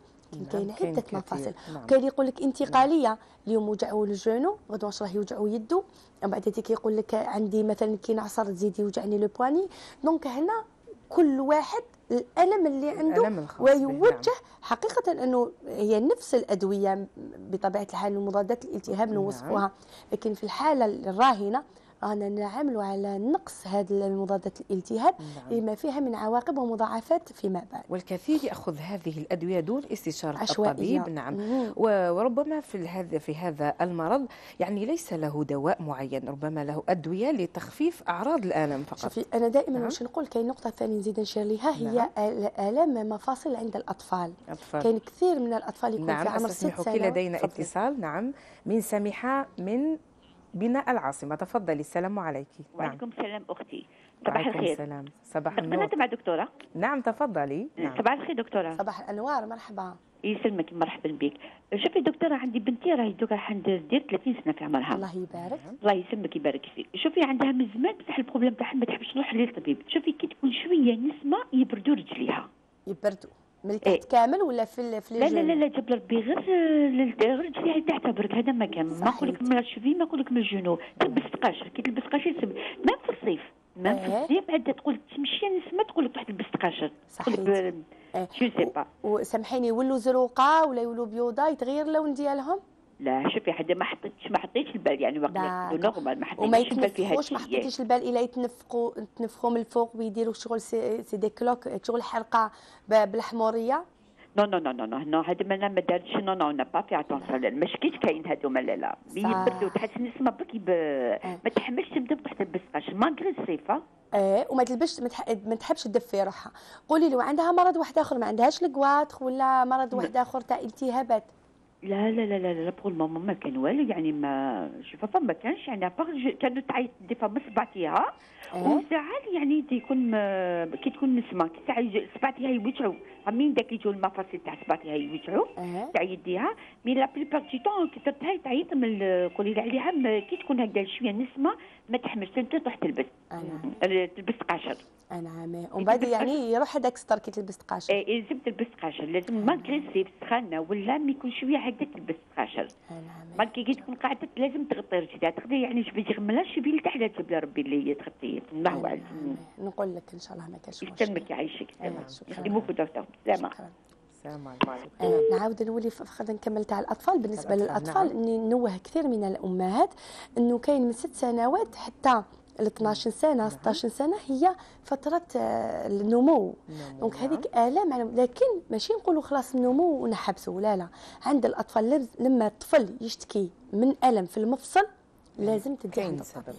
كاين عده مفاصل كاين اللي يقول لك انتقاليه نعم. اليوم وجعوا الجنو واش راه يوجعوا يده من بعد هذيك يقول لك عندي مثلا كي نعصر تزيد يوجعني لو بواني دونك هنا كل واحد الالم اللي عنده الألم ويوجه نعم. حقيقه انه هي نفس الادويه بطبيعه الحال المضادات الالتهاب نعم. نوصفوها لكن في الحاله الراهنه رانا نعملوا على نقص هذه المضادات الالتهاب نعم. لما فيها من عواقب ومضاعفات فيما بعد والكثير ياخذ هذه الادويه دون استشاره عشوائية. الطبيب نعم مم. وربما في هذا في هذا المرض يعني ليس له دواء معين ربما له ادويه لتخفيف اعراض الالم فقط شوفي انا دائما نعم. نقول كاين نقطه ثانيه نزيد نشير لها هي نعم. الام مفاصل عند الاطفال أطفال. كاين كثير من الاطفال يكون نعم. في عمر 6 سنوات لدينا اتصال نعم من سميحه من بناء العاصمه تفضلي السلام عليك نعم. وعليكم نعم. السلام اختي صباح الخير السلام صباح النور مع دكتوره نعم تفضلي أه، نعم. صباح الخير دكتوره صباح الانوار مرحبا يسلمك مرحبا بك شوفي دكتوره عندي بنتي راهي دوكا عندها دير 30 سنه في عمرها الله يبارك نعم. الله يسلمك يبارك فيك شوفي عندها من زمان بصح البروبليم تاعها ما تحبش تروح للطبيب شوفي كي تكون شويه نسمه يبردوا رجليها يبردوا من التحت إيه؟ كامل ولا في في لا لا لا لا جبل ربي غير للدرج فيها تحت برك هذا ما كان ما نقول لك من الشفي ما نقول لك من الجنوب تلبس قاش كي تلبس قاش قشر ما في الصيف ما في إيه. الصيف انت تقول تمشي نسمه تقول لك تحت لبس قاش صحيح إيه. شو سي با وسامحيني يولوا زروقه ولا يولوا بيوضه يتغير اللون ديالهم لا شوفي حدا ما حطيتش ما حطيتش البال يعني وقت نورمال ما حطيتش البال فيها واش ما حطيتش البال الا يتنفقوا تنفخوا من الفوق ويديروا شغل سي, دي كلوك شغل حرقه بالحموريه نو نو نو نو نو هذا ما ما دارتش نو نو نو با في اتونسيون ما شكيت كاين هذوما لا لا يبردوا تحس نسمه إيه. بركي ما تحملش تبدا تحت البسقاش مانكري الصيفه ايه وما تلبش ما تحبش تدفي روحها قولي لو عندها مرض واحد اخر ما عندهاش الكواتخ ولا مرض واحد اخر تاع التهابات لا لا لا لا لا بور المومون ما كان والو يعني ما شوف ما كانش يعني ابار كانوا تعيط دي فوا من صبعتيها وساعات يعني تيكون كي تكون نسمه كي ساعه صبعتيها يوجعوا مين داك يجيو المفاصل تاع صباطي هاي يوجعوا تاع يديها مي لا بلي بار دي طون كي تطهي تعيط من قولي لي عليها كي تكون هكذا شويه نسمه ما تحملش انت تروح تلبس تلبس قاشر نعم ومن بعد يعني يروح هذاك ستر كي تلبس قاشر اي لازم تلبس قاشر لازم مالكي سيف سخانه ولا ما يكون شويه هكذا تلبس قاشر نعم مالكي كي تكون قاعده لازم تغطي رجليها تغطي يعني شبي تغملها شبي تاع لا تبلا ربي اللي هي تغطي الله نقول لك ان شاء الله ما كانش مشكل يعيشك شكرا شكرا شكرا السلام عليكم السلام عليكم آه نعاود نولي خلينا نكمل تاع الاطفال بالنسبه للاطفال نعم. نوه كثير من الامهات انه كاين من ست سنوات حتى ل 12 سنه 16 نعم. سنه هي فتره آه، النمو دونك هذيك نعم. الام لكن ماشي نقولوا خلاص النمو ونحبسوا لا لا عند الاطفال لما الطفل يشتكي من الم في المفصل نعم. لازم تدي سبب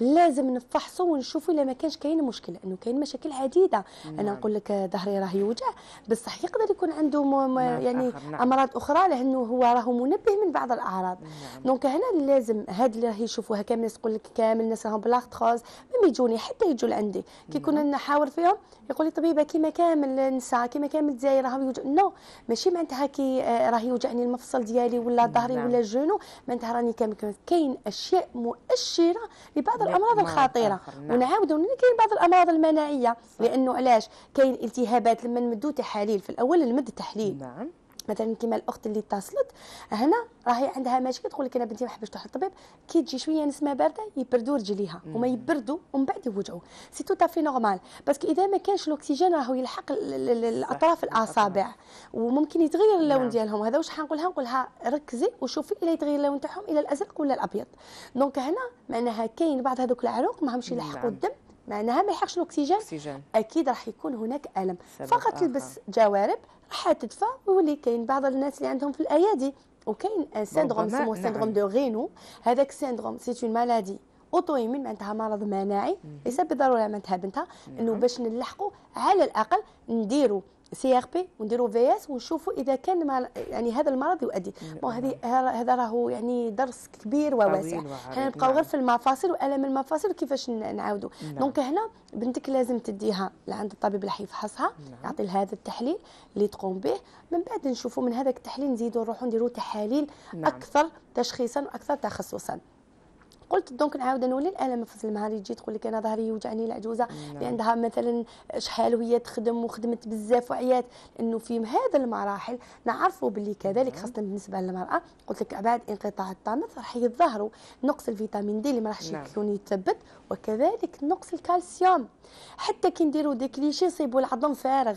لازم نفحصه ونشوفوا الا ما كانش كاين مشكل لانه كاين مشاكل عديده نعم. انا نقول لك ظهري راه يوجع بصح يقدر يكون عنده نعم. يعني نعم. امراض اخرى لانه هو راه منبه من بعض الاعراض نعم. دونك هنا لازم هاد اللي راه يشوفوها كامل الناس تقول لك كامل الناس راهم بلاغتخوز ما يجوني حتى يجوا لعندي كي كنا نعم. نحاور فيهم يقول لي طبيبه كيما كامل النساء كيما كامل الجزائر راهم يوجع نو no. ماشي معناتها كي آه، راه يوجعني المفصل ديالي ولا ظهري نعم. ولا الجنو معناتها راني كامل كاين اشياء مؤشره لبعض الامراض الخطيره نعم. ونعاودوا كاين بعض الامراض المناعيه صح. لانه علاش كاين التهابات لما نمدوا تحاليل في الاول نمد التحليل نعم مثلا كيما الاخت اللي اتصلت هنا راهي عندها مشكل تقول لك انا بنتي ما حبش تروح للطبيب كي تجي شويه نسمه بارده يبردوا رجليها وما يبردوا ومن بعد يوجعوا سي تو تافي نورمال باسكو اذا ما كانش الاكسجين راهو يلحق الاطراف الاصابع وممكن يتغير اللون نعم. ديالهم هذا واش حنقولها نقولها ركزي وشوفي الا يتغير اللون تاعهم الى الازرق ولا الابيض دونك هنا معناها كاين بعض هذوك العروق ما همش يلحقوا نعم. الدم معناها ما يحقش الاكسجين اكيد راح يكون هناك الم فقط آخر. تلبس جوارب راح تدفى ويولي كاين بعض الناس اللي عندهم في الايادي وكاين ان آه، سيندروم سموه سيندروم دو غينو هذاك سيندروم سي اون مالادي اوتو ايمين معناتها مرض مناعي ليس بالضروره معناتها بنتها نعم. انه باش نلحقوا على الاقل نديروا سي ار بي ونديروا في اس ونشوفوا اذا كان مع يعني هذا المرض يؤدي بون هذه هذا راهو يعني درس كبير وواسع حنا نبقاو غير في المفاصل والم المفاصل كيفاش نعاودوا نعم. دونك هنا بنتك لازم تديها لعند الطبيب اللي يفحصها نعم. يعطي لها هذا التحليل اللي تقوم به من بعد نشوفوا من هذاك التحليل نزيدوا نروحوا نديروا تحاليل نعم. اكثر تشخيصا واكثر تخصصا قلت دونك نعاود نولي الالم في المهار تجي تقول لك انا ظهري يوجعني العجوزه نعم. اللي عندها مثلا شحال وهي تخدم وخدمت بزاف وعيات لانه في هذا المراحل نعرفوا باللي كذلك نعم. خاصه بالنسبه للمراه قلت لك بعد انقطاع الطمث راح يظهروا نقص الفيتامين دي اللي ما راحش نعم. يكون يتثبت وكذلك نقص الكالسيوم حتى كي نديروا دي كليشي يصيبوا العظم فارغ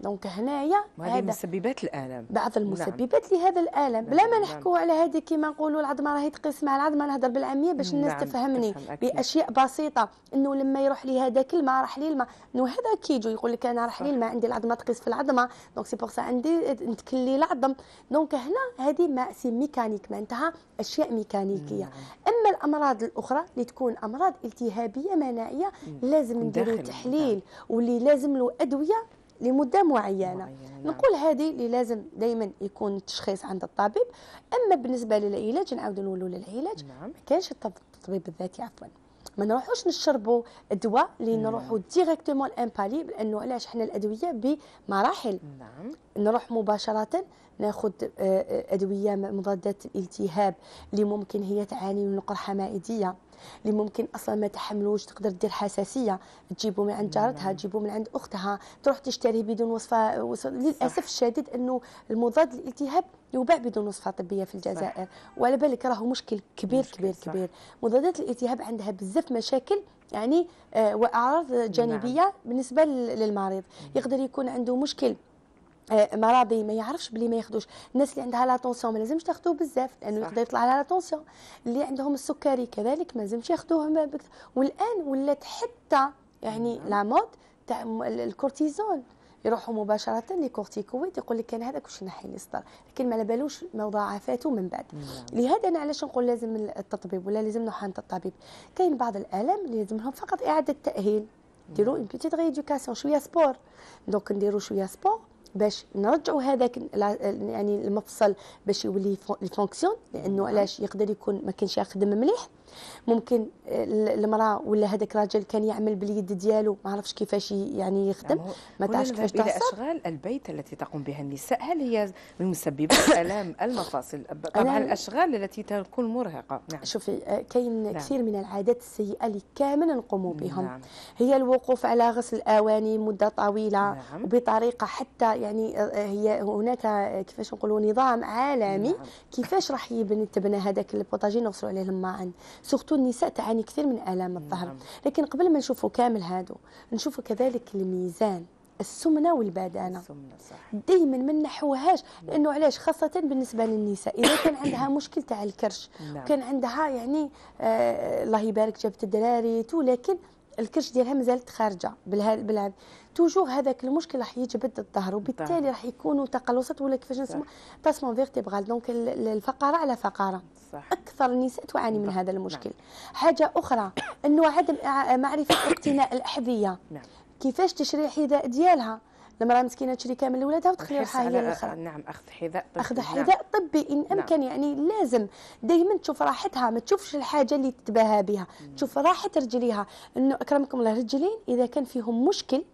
دونك هنايا هذه مسببات الالم بعض نعم. المسببات نعم. لهذا الالم بلا ما نعم. نحكوا على هذه كيما نقولوا العظمه راهي تقيس مع العظمه نهضر بالعاميه باش الناس نعم. تفهمني باشياء بسيطه انه لما يروح لي هذاك الماء راح لي الماء انه هذا كيجو يقول لك انا راح لي الماء عندي العظمه تقيس في العظمه دونك سي بور سا عندي نتكلي العظم دونك هنا هذه ما سي ميكانيك معناتها اشياء ميكانيكيه نعم. اما الامراض الاخرى اللي تكون امراض التهابيه مناعيه لازم نديروا تحليل نعم. واللي لازم له ادويه لمده معينه نعم. نقول هذه اللي لازم دائما يكون التشخيص عند الطبيب اما بالنسبه للعلاج نعاود نقول للعلاج نعم. ما كانش الطبيب الذاتي عفوا ما نروحوش نشربوا الدواء اللي نعم. نروحوا ديريكتومون الامبالي لانه علاش حنا الادويه بمراحل نعم. نروح مباشره ناخذ آه، آه، ادويه مضادات الالتهاب اللي ممكن هي تعاني من قرحه معديه اللي ممكن اصلا ما تحملوش تقدر دير حساسيه تجيبه من عند جارتها تجيبه من عند اختها تروح تشتريه بدون وصفه وصف... للاسف الشديد انه المضاد للالتهاب يباع بدون وصفه طبيه في الجزائر وعلى بالك راهو مشكل كبير مشكل كبير صح. كبير مضادات الالتهاب عندها بزاف مشاكل يعني آه، واعراض نعم. جانبيه نعم. بالنسبه للمريض يقدر يكون عنده مشكل آه، مرضي ما يعرفش بلي ما ياخذوش الناس اللي عندها لاطونسيون ما لازمش تاخذوه بزاف لانه يقدر يطلع لها لاطونسيون اللي عندهم السكري كذلك ما لازمش ياخذوه والان ولات حتى يعني نعم. لا مود تاع الكورتيزون يروحوا مباشره لكورتيكويد يقول لك كان هذاك واش نحي لي الصدر لكن ما على بالوش مضاعفاته من بعد نعم. لهذا انا علاش نقول لازم التطبيب ولا لازم نروح عند الطبيب كاين بعض الالام اللي لازم لهم فقط اعاده تاهيل نديروا اون بيتيت ريدوكاسيون شويه سبور دونك نديروا شويه سبور باش نرجعوا هذاك يعني المفصل باش يولي يفونكسيون لانه نعم. علاش يقدر يكون ما كانش يخدم مليح ممكن آه، المراه ولا هذاك الراجل كان يعمل باليد ديالو ما عرفش كيفاش يعني يخدم يعني ما تعرفش كيفاش تحصل اشغال البيت التي تقوم بها النساء هل هي من مسببات الام المفاصل طبعا الاشغال التي تكون مرهقه نعم شوفي آه، كاين نعم. كثير من العادات السيئه اللي كامل نقوموا بهم نعم. هي الوقوف على غسل الاواني مده طويله نعم. وبطريقه حتى يعني آه، هي هناك كيفاش نقولوا نظام عالمي نعم. كيفاش راح يبني تبنى هذاك البوطاجي نغسلوا عليه الماء سورتو النساء تعاني كثير من الام نعم. الظهر لكن قبل ما نشوفوا كامل هادو نشوفوا كذلك الميزان السمنة والبدانة السمنة دايما ما نحوهاش نعم. لانه علاش خاصة بالنسبة للنساء اذا كان عندها مشكل تاع الكرش نعم. وكان عندها يعني آه الله يبارك جابت الدراري ولكن الكرش ديالها مازالت خارجه بالهاد بالهاد توجور هذاك المشكل راح يجبد الظهر وبالتالي راح يكونوا تقلصات ولا كيفاش نسموه تاسمون فيرتيبرال دونك الفقره على فقره صح. اكثر النساء تعاني من نعم. هذا المشكل نعم. حاجه اخرى انه عدم معرفه اقتناء الاحذيه نعم. كيفاش تشري الحذاء ديالها المراه مسكينه تشري كامل لولادها وتخلي روحها هي الاخرى نعم اخذ حذاء طبي اخذ نعم. حذاء نعم. طبي ان نعم. امكن نعم. يعني لازم دائما تشوف راحتها ما تشوفش الحاجه اللي تتباهى بها مم. تشوف راحه رجليها انه اكرمكم الله رجلين اذا كان فيهم مشكل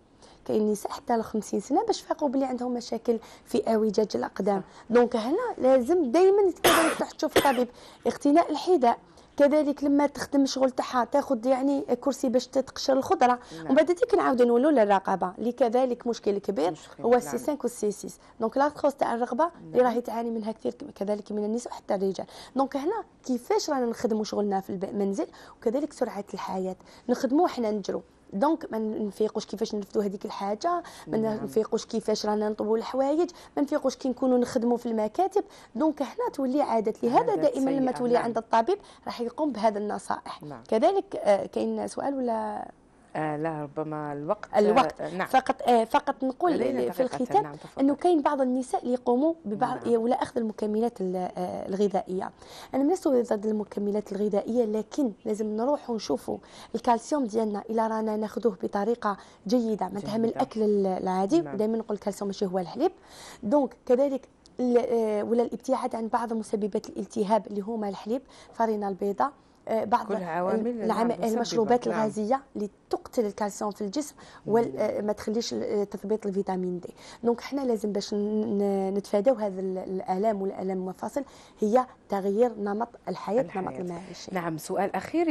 كاين نساء حتى ل 50 سنه باش فاقوا بلي عندهم مشاكل في اعوجاج الاقدام دونك هنا لازم دائما تروح تشوف طبيب اقتناء الحذاء كذلك لما تخدم شغل تاعها تاخذ يعني كرسي باش تقشر الخضره نعم. ومن بعد ديك نعاودوا نولوا للرقبه اللي كذلك مشكل كبير هو نعم. السي 5 والسي 6 دونك لاكروس تاع الرقبه نعم. اللي راهي تعاني منها كثير كذلك من النساء وحتى الرجال دونك هنا كيفاش رانا نخدموا شغلنا في المنزل وكذلك سرعه الحياه نخدموا حنا نجرو دونك ما نفيقوش كيفاش نفدو هذيك الحاجه ما نعم. نفيقوش كيفاش رانا نطلبوا الحوايج ما نفيقوش كي نكونوا نخدموا في المكاتب دونك هنا تولي عاده لهذا دائما لما تولي نعم. عند الطبيب راح يقوم بهذا النصائح نعم. كذلك آه، كاين سؤال ولا آه لا ربما الوقت آه، الوقت آه نعم. فقط آه فقط نقول في الختام نعم انه كاين بعض النساء اللي يقوموا ببعض نعم. ولا اخذ المكملات آه، الغذائيه انا لست ضد المكملات الغذائيه لكن لازم نروح ونشوفوا الكالسيوم ديالنا الا رانا ناخذوه بطريقه جيده معناتها من الاكل العادي نعم. دائما نقول الكالسيوم ماشي هو الحليب دونك كذلك آه، ولا الابتعاد عن بعض مسببات الالتهاب اللي هما الحليب فرينا البيضاء آه، بعض المشروبات نعم. الغازيه اللي تقتل الكالسيوم في الجسم وما آه، تخليش آه، تثبيط الفيتامين دي دونك حنا لازم باش نتفاداو هذا الالام والالام المفاصل هي تغيير نمط الحياة, الحياة. نمط المعيشة نعم سؤال أخير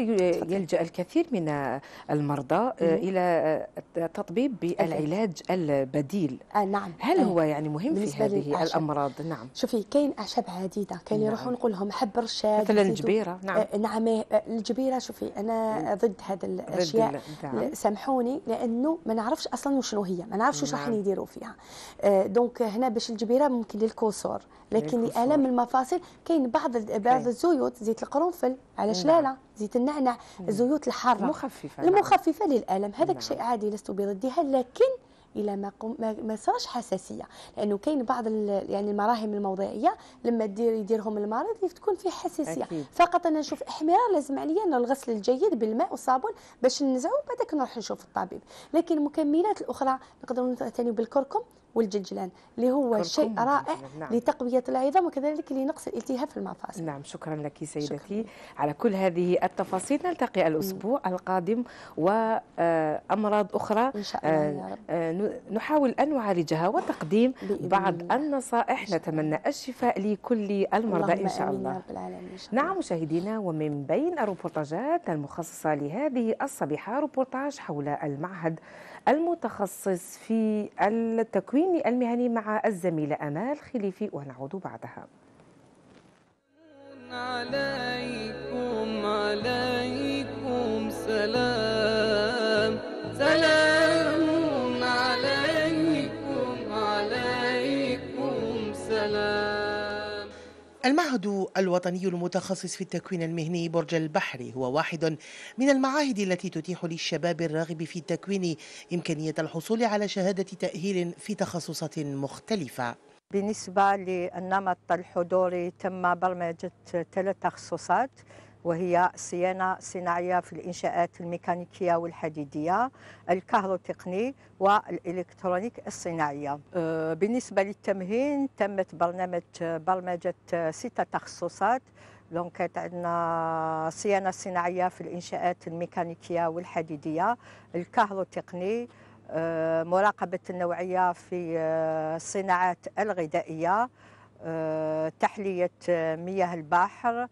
يلجأ الكثير من المرضى آه، مم. إلى آه، التطبيب بالعلاج البديل آه نعم هل آه، هو يعني مهم في هذه الأمراض نعم شوفي كاين أعشاب عديدة كاين نعم. يروحوا نقول لهم حب رشاد مثلا الجبيرة نعم. نعم آه نعم الجبيرة شوفي أنا ضد هذا الأشياء نعم. سامحوني لأنه ما نعرفش أصلا شنو هي ما نعرفش واش راح نعم. يديروا فيها آه دونك هنا باش الجبيرة ممكن للكسور لكن لألم المفاصل كاين بعض بعض بعض الزيوت زيت القرنفل على شلاله نعم. زيت النعنع الزيوت الحاره المخففه نعم. المخففه للالم هذاك نعم. شيء عادي لست بضدها لكن الى ما قم ما صارش حساسيه لانه كاين بعض يعني المراهم الموضعيه لما دير يديرهم المريض تكون فيه حساسيه أكيد. فقط انا نشوف احمرار لازم عليا انا الغسل الجيد بالماء والصابون باش نزعو بعدك نروح نشوف الطبيب لكن المكملات الاخرى نقدروا نعتنيو بالكركم والجلجلان اللي هو شيء رائع نعم. لتقوية العظام وكذلك لنقص الالتهاب في المفاصل نعم شكرا لك سيدتي شكرا. على كل هذه التفاصيل نلتقي الأسبوع م. القادم وأمراض أخرى إن شاء الله يا رب. آه، آه، نحاول أن نعالجها وتقديم بعض الله. النصائح نتمنى الشفاء لكل المرضى إن شاء الله نعم مشاهدينا ومن بين الروبورتاجات المخصصة لهذه الصبيحة روبورتاج حول المعهد المتخصص في التكوين المهني مع الزميلة أمال خليفي ونعود بعدها عليكم عليكم سلام سلام المعهد الوطني المتخصص في التكوين المهني برج البحري هو واحد من المعاهد التي تتيح للشباب الراغب في التكوين إمكانية الحصول على شهادة تأهيل في تخصصات مختلفة بالنسبة للنمط الحضوري تم برمجة ثلاث تخصصات وهي صيانة صناعية في الإنشاءات الميكانيكية والحديدية الكهروتقني والإلكترونيك الصناعية أه، بالنسبة للتمهين تمت برنامج برمجة ستة تخصصات دونك عندنا صيانة صناعية في الإنشاءات الميكانيكية والحديدية الكهروتقني أه، مراقبة النوعية في أه، الصناعات الغذائية تحلية مياه البحر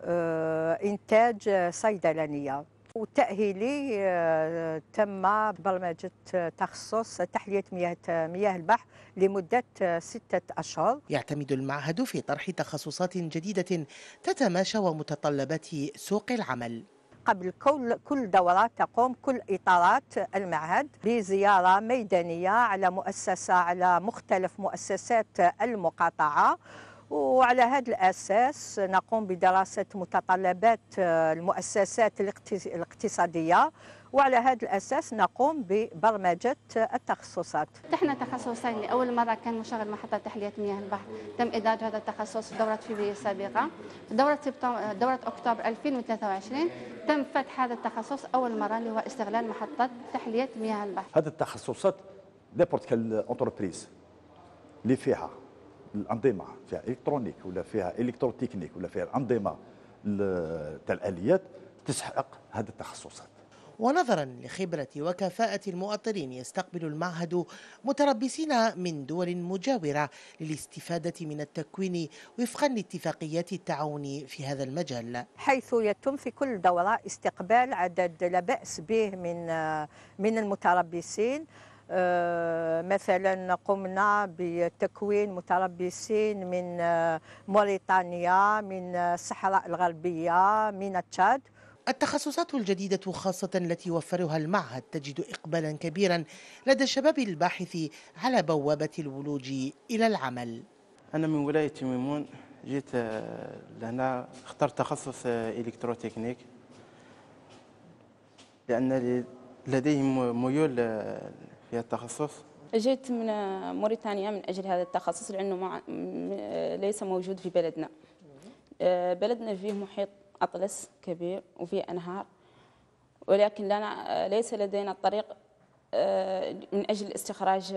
آه، إنتاج صيدلانية وتأهيلي آه، تم برمجة تخصص تحلية مياه مياه البحر لمدة ستة أشهر يعتمد المعهد في طرح تخصصات جديدة تتماشى ومتطلبات سوق العمل قبل كل كل دورة تقوم كل اطارات المعهد بزياره ميدانيه على مؤسسه على مختلف مؤسسات المقاطعه وعلى هذا الأساس نقوم بدراسة متطلبات آه، المؤسسات الاقتصادية وعلى هذا الأساس نقوم ببرمجة التخصصات فتحنا تخصصين لأول مرة كان مشغل محطة تحلية مياه البحر تم إدراج هذا التخصص في دورة فبراير السابقة في دورة, دورة أكتوبر 2023 تم فتح هذا التخصص أول مرة اللي هو استغلال محطة تحلية مياه البحر هذه التخصصات نيبورت كال اونتربريز اللي فيها الانظمه فيها الكترونيك ولا فيها الكتروتكنيك ولا فيها الانظمه تاع الاليات تسحق هذه التخصصات ونظرا لخبرة وكفاءة المؤطرين يستقبل المعهد متربصين من دول مجاورة للاستفادة من التكوين وفقا لاتفاقيات التعاون في هذا المجال حيث يتم في كل دورة استقبال عدد لا بأس به من من المتربصين آه، مثلا قمنا بتكوين متربصين من آه، موريتانيا من آه، الصحراء الغربية من تشاد التخصصات الجديدة خاصة التي يوفرها المعهد تجد إقبالا كبيرا لدى الشباب الباحث على بوابة الولوج إلى العمل أنا من ولاية ميمون جيت لهنا اخترت تخصص إلكتروتكنيك لأن لديهم ميول في التخصص؟ جئت من موريتانيا من أجل هذا التخصص لأنه ما ليس موجود في بلدنا أه، بلدنا فيه محيط أطلس كبير وفيه أنهار ولكن لنا ليس لدينا طريق أه، من أجل استخراج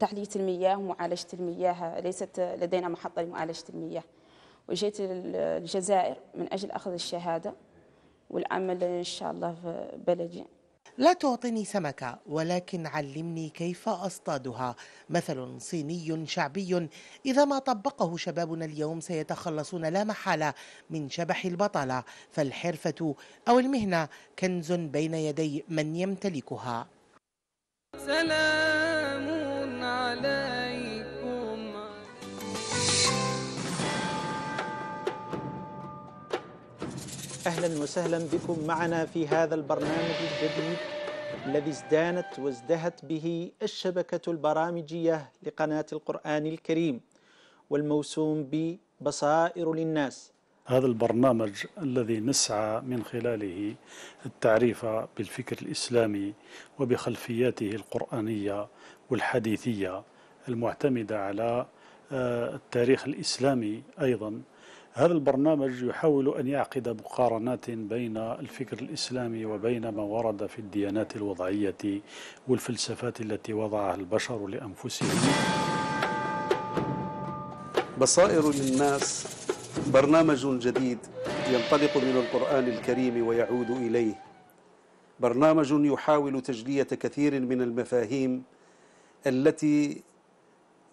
تحلية المياه ومعالجة المياه ليست لدينا محطة لمعالجة المياه وجيت للجزائر من أجل أخذ الشهادة والعمل إن شاء الله في بلدي لا تعطني سمكة ولكن علمني كيف أصطادها مثل صيني شعبي إذا ما طبقه شبابنا اليوم سيتخلصون لا محالة من شبح البطالة فالحرفة أو المهنة كنز بين يدي من يمتلكها سلام أهلا وسهلا بكم معنا في هذا البرنامج الجديد الذي ازدانت وازدهت به الشبكة البرامجية لقناة القرآن الكريم والموسوم ببصائر للناس هذا البرنامج الذي نسعى من خلاله التعريف بالفكر الإسلامي وبخلفياته القرآنية والحديثية المعتمدة على آه، التاريخ الإسلامي أيضا هذا البرنامج يحاول أن يعقد مقارنات بين الفكر الإسلامي وبين ما ورد في الديانات الوضعية والفلسفات التي وضعها البشر لأنفسهم بصائر للناس برنامج جديد ينطلق من القرآن الكريم ويعود إليه برنامج يحاول تجلية كثير من المفاهيم التي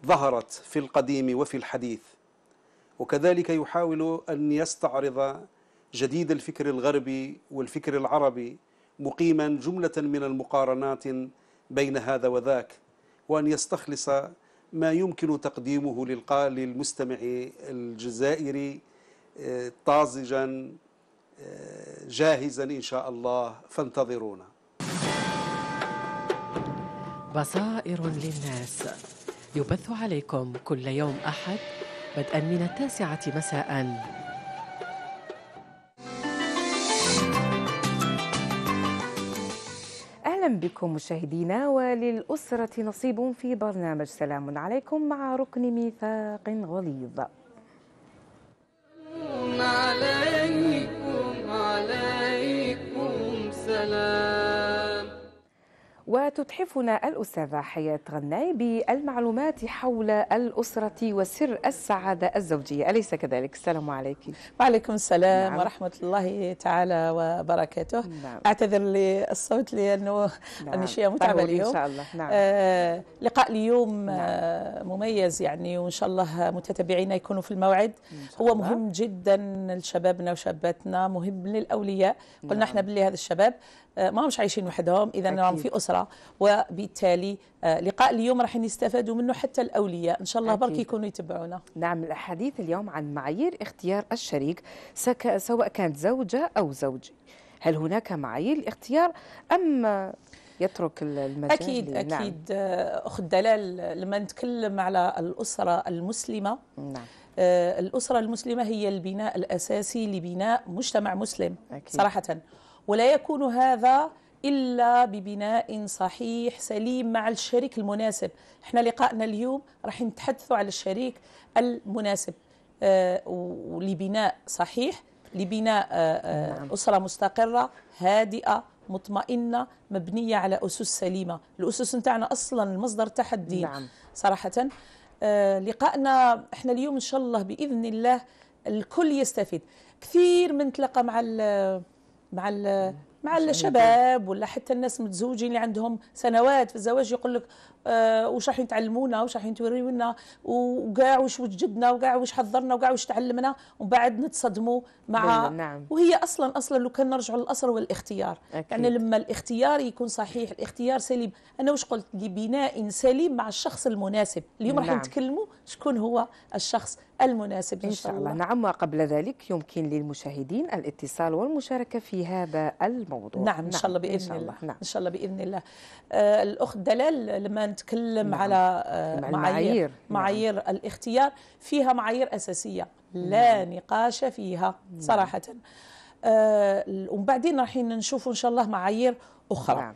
ظهرت في القديم وفي الحديث وكذلك يحاول أن يستعرض جديد الفكر الغربي والفكر العربي مقيما جملة من المقارنات بين هذا وذاك وأن يستخلص ما يمكن تقديمه للمستمع الجزائري آه، طازجا آه، جاهزا إن شاء الله فانتظرونا بصائر للناس يبث عليكم كل يوم أحد بدءا من التاسعة مساء أهلا بكم مشاهدينا وللأسرة نصيب في برنامج سلام عليكم مع ركن ميثاق غليظ وتتحفنا الأستاذة حياة غناي بالمعلومات حول الأسرة وسر السعادة الزوجية أليس كذلك؟ السلام عليكم وعليكم السلام نعم. ورحمة الله تعالى وبركاته نعم. أعتذر للصوت لأنه نعم. شيء متعبة اليوم إن شاء الله. نعم. آه لقاء اليوم نعم. آه مميز يعني وإن شاء الله متتابعينا يكونوا في الموعد هو مهم جدا لشبابنا وشاباتنا مهم للأولياء قلنا نعم. احنا باللي هذا الشباب آه، ما مش عايشين وحدهم اذا راهم في اسره وبالتالي آه، لقاء اليوم راح يستفادوا منه حتى الاولياء ان شاء الله برك يكونوا يتبعونا نعم الحديث اليوم عن معايير اختيار الشريك سواء كانت زوجه او زوج هل هناك معايير الاختيار ام يترك المجال اكيد نعم. اكيد آه، اخت دلال لما نتكلم على الاسره المسلمه نعم الأسرة المسلمة هي البناء الأساسي لبناء مجتمع مسلم أكيد. صراحة ولا يكون هذا إلا ببناء صحيح سليم مع الشريك المناسب احنا لقائنا اليوم راح نتحدثوا على الشريك المناسب آه، لبناء صحيح لبناء آه، آه، أسرة مستقرة هادئة مطمئنة مبنية على أسس سليمة الأسس نتاعنا أصلا المصدر تحدي الدين نعم. صراحة لقاءنا لقائنا احنا اليوم إن شاء الله بإذن الله الكل يستفيد كثير من تلقى مع مع مع الشباب ولا حتى الناس متزوجين اللي عندهم سنوات في الزواج يقول لك آه، وش راح يتعلمونا وش راح يتوريونا وكاع وش وجدنا وكاع وش حضرنا وكاع وش تعلمنا ومن بعد نتصدموا مع أيوة، نعم. وهي اصلا اصلا لو كان نرجعوا للاصل والاختيار أكيد. يعني لما الاختيار يكون صحيح الاختيار سليم انا وش قلت لبناء سليم مع الشخص المناسب اليوم نعم. راح نتكلموا شكون هو الشخص المناسب إن, إن شاء الله. نعم وقبل ذلك يمكن للمشاهدين الاتصال والمشاركة في هذا الموضوع نعم, نعم. إن شاء الله نعم، بإذن إن شاء الله. الله نعم. إن شاء الله بإذن الله آه الأخت دلال لما نتكلم نعم. على آه، معايير نعم. معايير نعم. الاختيار فيها معايير أساسية لا نعم. نقاش فيها نعم. صراحة آه وبعدين راح نشوف إن شاء الله معايير أخرى نعم.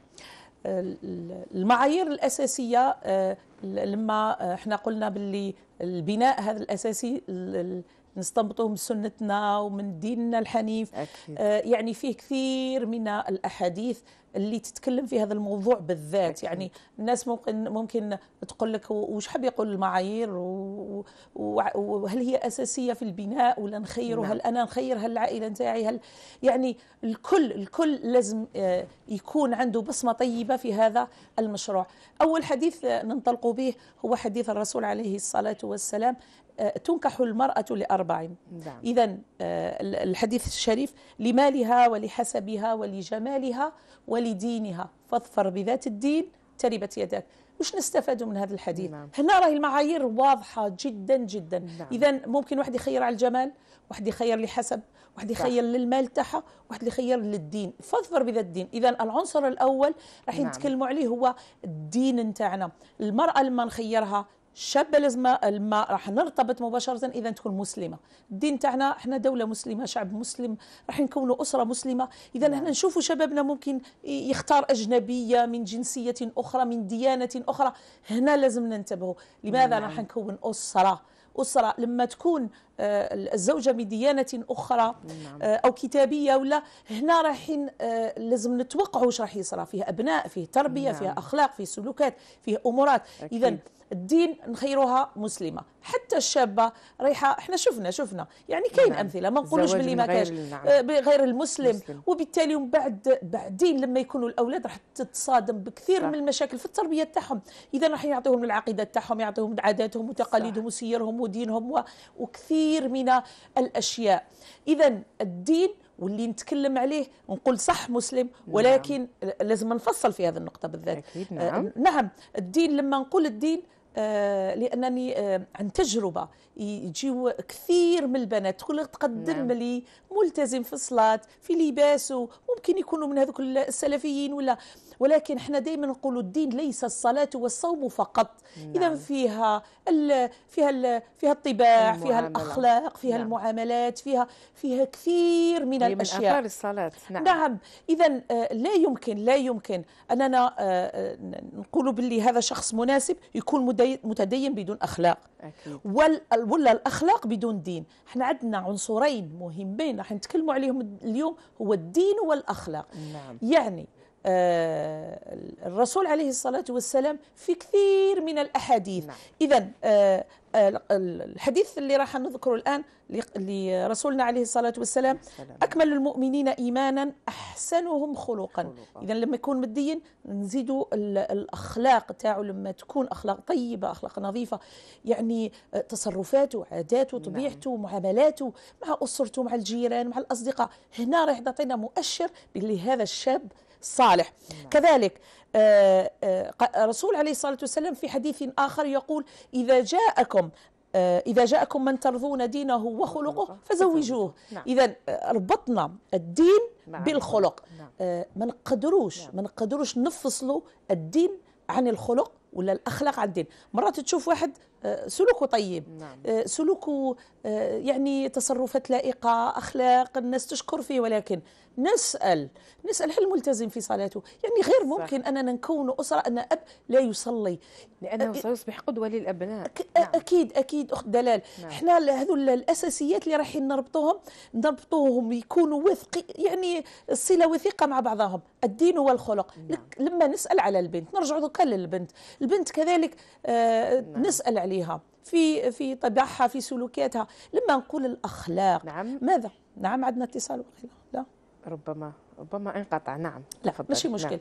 المعايير الأساسية آه، لما آه، احنا قلنا باللي البناء هذا الأساسي نستنبطه من سنتنا ومن ديننا الحنيف أكيد. آه، يعني فيه كثير من الأحاديث اللي تتكلم في هذا الموضوع بالذات أكيد. يعني الناس ممكن ممكن تقول لك وش حاب يقول المعايير وهل هي أساسية في البناء ولا نخير نعم. هل أنا نخير هل العائلة نتاعي هل يعني الكل الكل لازم آه، يكون عنده بصمة طيبة في هذا المشروع أول حديث آه، ننطلق به هو حديث الرسول عليه الصلاة والسلام تنكح المرأة لأربع نعم. إذا آه، الحديث الشريف لمالها ولحسبها ولجمالها ولدينها فاظفر بذات الدين تربت يداك وش نستفاد من هذا الحديث نعم. هنا راهي المعايير واضحه جدا جدا نعم. اذا ممكن واحد يخير على الجمال واحد يخير لحسب واحد يخير للمال تاعها واحد يخير للدين فاظفر بذا الدين اذا العنصر الاول راح نعم. نتكلموا عليه هو الدين نتاعنا المراه لما نخيرها الشابه لازم الماء راح نرتبط مباشره اذا تكون مسلمه الدين تاعنا احنا دوله مسلمه شعب مسلم راح نكونوا اسره مسلمه اذا نعم. احنا نشوفوا شبابنا ممكن يختار اجنبيه من جنسيه اخرى من ديانه اخرى هنا لازم ننتبهوا لماذا نعم. راح نكون اسره اسره لما تكون آه، الزوجه من ديانة اخرى نعم. آه، او كتابيه ولا هنا رايحين آه، لازم نتوقعوا واش راح يصرى فيها ابناء فيه تربيه نعم. فيها اخلاق فيه سلوكات فيه امورات اذا الدين نخيروها مسلمه حتى الشابه رايحه احنا شفنا شفنا يعني كاين نعم. امثله ما نقولوش باللي ما كاش غير المسلم مسلم. وبالتالي من بعد بعدين لما يكونوا الاولاد راح تتصادم بكثير صح. من المشاكل في التربيه تاعهم اذا راح يعطيهم العقيده تاعهم يعطيهم عاداتهم وتقاليدهم وسيرهم ودينهم وكثير كثير من الأشياء إذا الدين واللي نتكلم عليه نقول صح مسلم نعم. ولكن نعم. لازم نفصل في هذه النقطة بالذات أكيد آه، نعم. آه نعم الدين لما نقول الدين آه لانني آه عن تجربه يجيو كثير من البنات تقول تقدم نعم. لي ملتزم في الصلاه في لباسه ممكن يكونوا من هذوك السلفيين ولا ولكن احنا دائما نقول الدين ليس الصلاة والصوم فقط نعم. إذا فيها الـ فيها الـ فيها الطباع المعاملة. فيها الأخلاق فيها نعم. المعاملات فيها فيها كثير من الأشياء من الصلاة نعم, نعم. إذا آه، لا يمكن لا يمكن أننا آه، آه، نقول باللي هذا شخص مناسب يكون متدين بدون أخلاق أكيد. ولا الأخلاق بدون دين احنا عندنا عنصرين مهمين راح نتكلموا عليهم اليوم هو الدين والأخلاق نعم. يعني آه، الرسول عليه الصلاة والسلام في كثير من الأحاديث نعم. إذا آه، آه، الحديث اللي راح نذكره الآن لرسولنا عليه الصلاة والسلام أكمل المؤمنين إيمانا أحسنهم خلقا, إذا لما يكون مدين نزيدوا الأخلاق تاعه لما تكون أخلاق طيبة أخلاق نظيفة يعني تصرفاته عاداته نعم. طبيعته نعم. معاملاته مع أسرته مع الجيران مع الأصدقاء هنا راح تعطينا مؤشر بلي هذا الشاب الصالح نعم. كذلك آه، آه، رسول عليه الصلاة والسلام في حديث آخر يقول إذا جاءكم آه، إذا جاءكم من ترضون دينه وخلقه فزوجوه نعم. إذا ربطنا الدين نعم. بالخلق نعم. ما نقدروش نعم. ما نقدروش نفصلوا الدين عن الخلق ولا الأخلاق عن الدين مرات تشوف واحد آه، سلوكه طيب نعم. آه، سلوكه آه، يعني تصرفات لائقة أخلاق الناس تشكر فيه ولكن نسأل نسأل هل ملتزم في صلاته يعني غير ممكن صح. أننا نكون أسرة أن أب لا يصلي لأنه أك... سيصبح قدوة للأبناء أك... نعم. أكيد أكيد أخت دلال نعم. إحنا هذول الأساسيات اللي رايحين نربطوهم نربطوهم يكونوا وثق يعني الصلة وثيقة مع بعضهم الدين والخلق نعم. لما نسأل على البنت نرجع دوكا للبنت البنت كذلك آه نعم. نسأل على عليها في في طبعها في سلوكاتها لما نقول الاخلاق نعم ماذا نعم عندنا اتصال لا ربما ربما انقطع نعم لا ماشي نعم. مشكل نعم.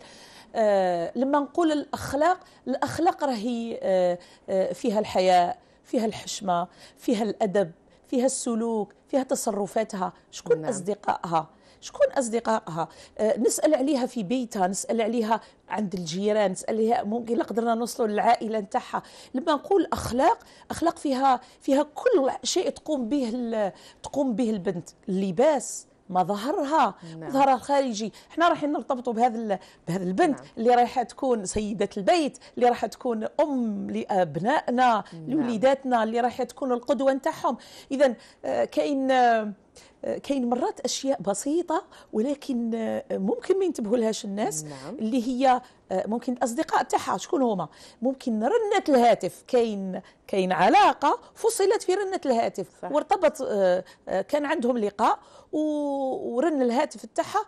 آه لما نقول الاخلاق الاخلاق راهي آه آه فيها الحياء فيها الحشمه فيها الادب فيها السلوك فيها تصرفاتها شكون نعم. اصدقائها شكون أصدقائها آه، نسأل عليها في بيتها نسأل عليها عند الجيران نسأل عليها ممكن لا قدرنا نوصلوا للعائلة نتاعها لما نقول أخلاق أخلاق فيها فيها كل شيء تقوم به تقوم به البنت اللباس مظهرها نعم. مظهرها الخارجي احنا رايحين نرتبطوا بهذا بهذا البنت نعم. اللي رايحه تكون سيده البيت اللي رايحه تكون ام لابنائنا نعم. لوليداتنا اللي رايحه تكون القدوه نتاعهم اذا آه، كاين آه، كاين مرات اشياء بسيطه ولكن آه، ممكن ما ينتبهوا لهاش الناس نعم. اللي هي آه، ممكن الاصدقاء تاعها شكون هما ممكن رنه الهاتف كاين كاين علاقه فصلت في رنه الهاتف صح. وارتبط آه، كان عندهم لقاء ورن الهاتف تاعها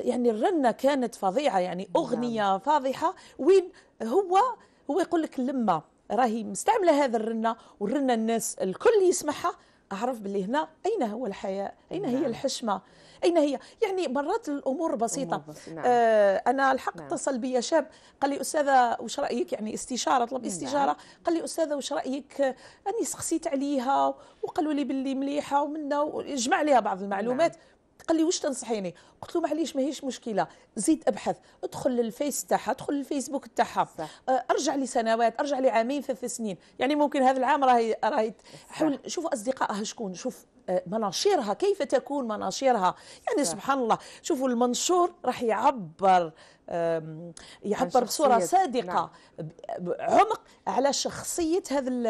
يعني الرنه كانت فظيعه يعني نعم. اغنيه نعم. فاضحه وين هو هو يقول لك لما راهي مستعمله هذا الرنه والرنه الناس الكل يسمعها أعرف باللي هنا أين هو الحياء أين نعم. هي الحشمة أين هي يعني مرات الأمور بسيطة نعم. آه أنا الحق نعم. اتصل بي شاب قال لي أستاذة وش رأيك يعني استشارة طلب نعم. استشارة نعم. قال لي أستاذة وش رأيك أني سقسيت عليها وقالوا لي باللي مليحة ومنه جمع لها بعض المعلومات نعم. قال لي واش تنصحيني قلت له معليش ماهيش مشكله زيد ابحث ادخل للفيس تاعها ادخل للفيسبوك تاعها آه، ارجع لسنوات ارجع لعامين ثلاث سنين يعني ممكن هذا العام راهي راهي حول شوف اصدقائها شكون شوف مناشيرها كيف تكون مناشيرها يعني سبحان الله شوفوا المنشور راح يعبر يعبر بصوره صادقه نعم. عمق على شخصيه هذا الـ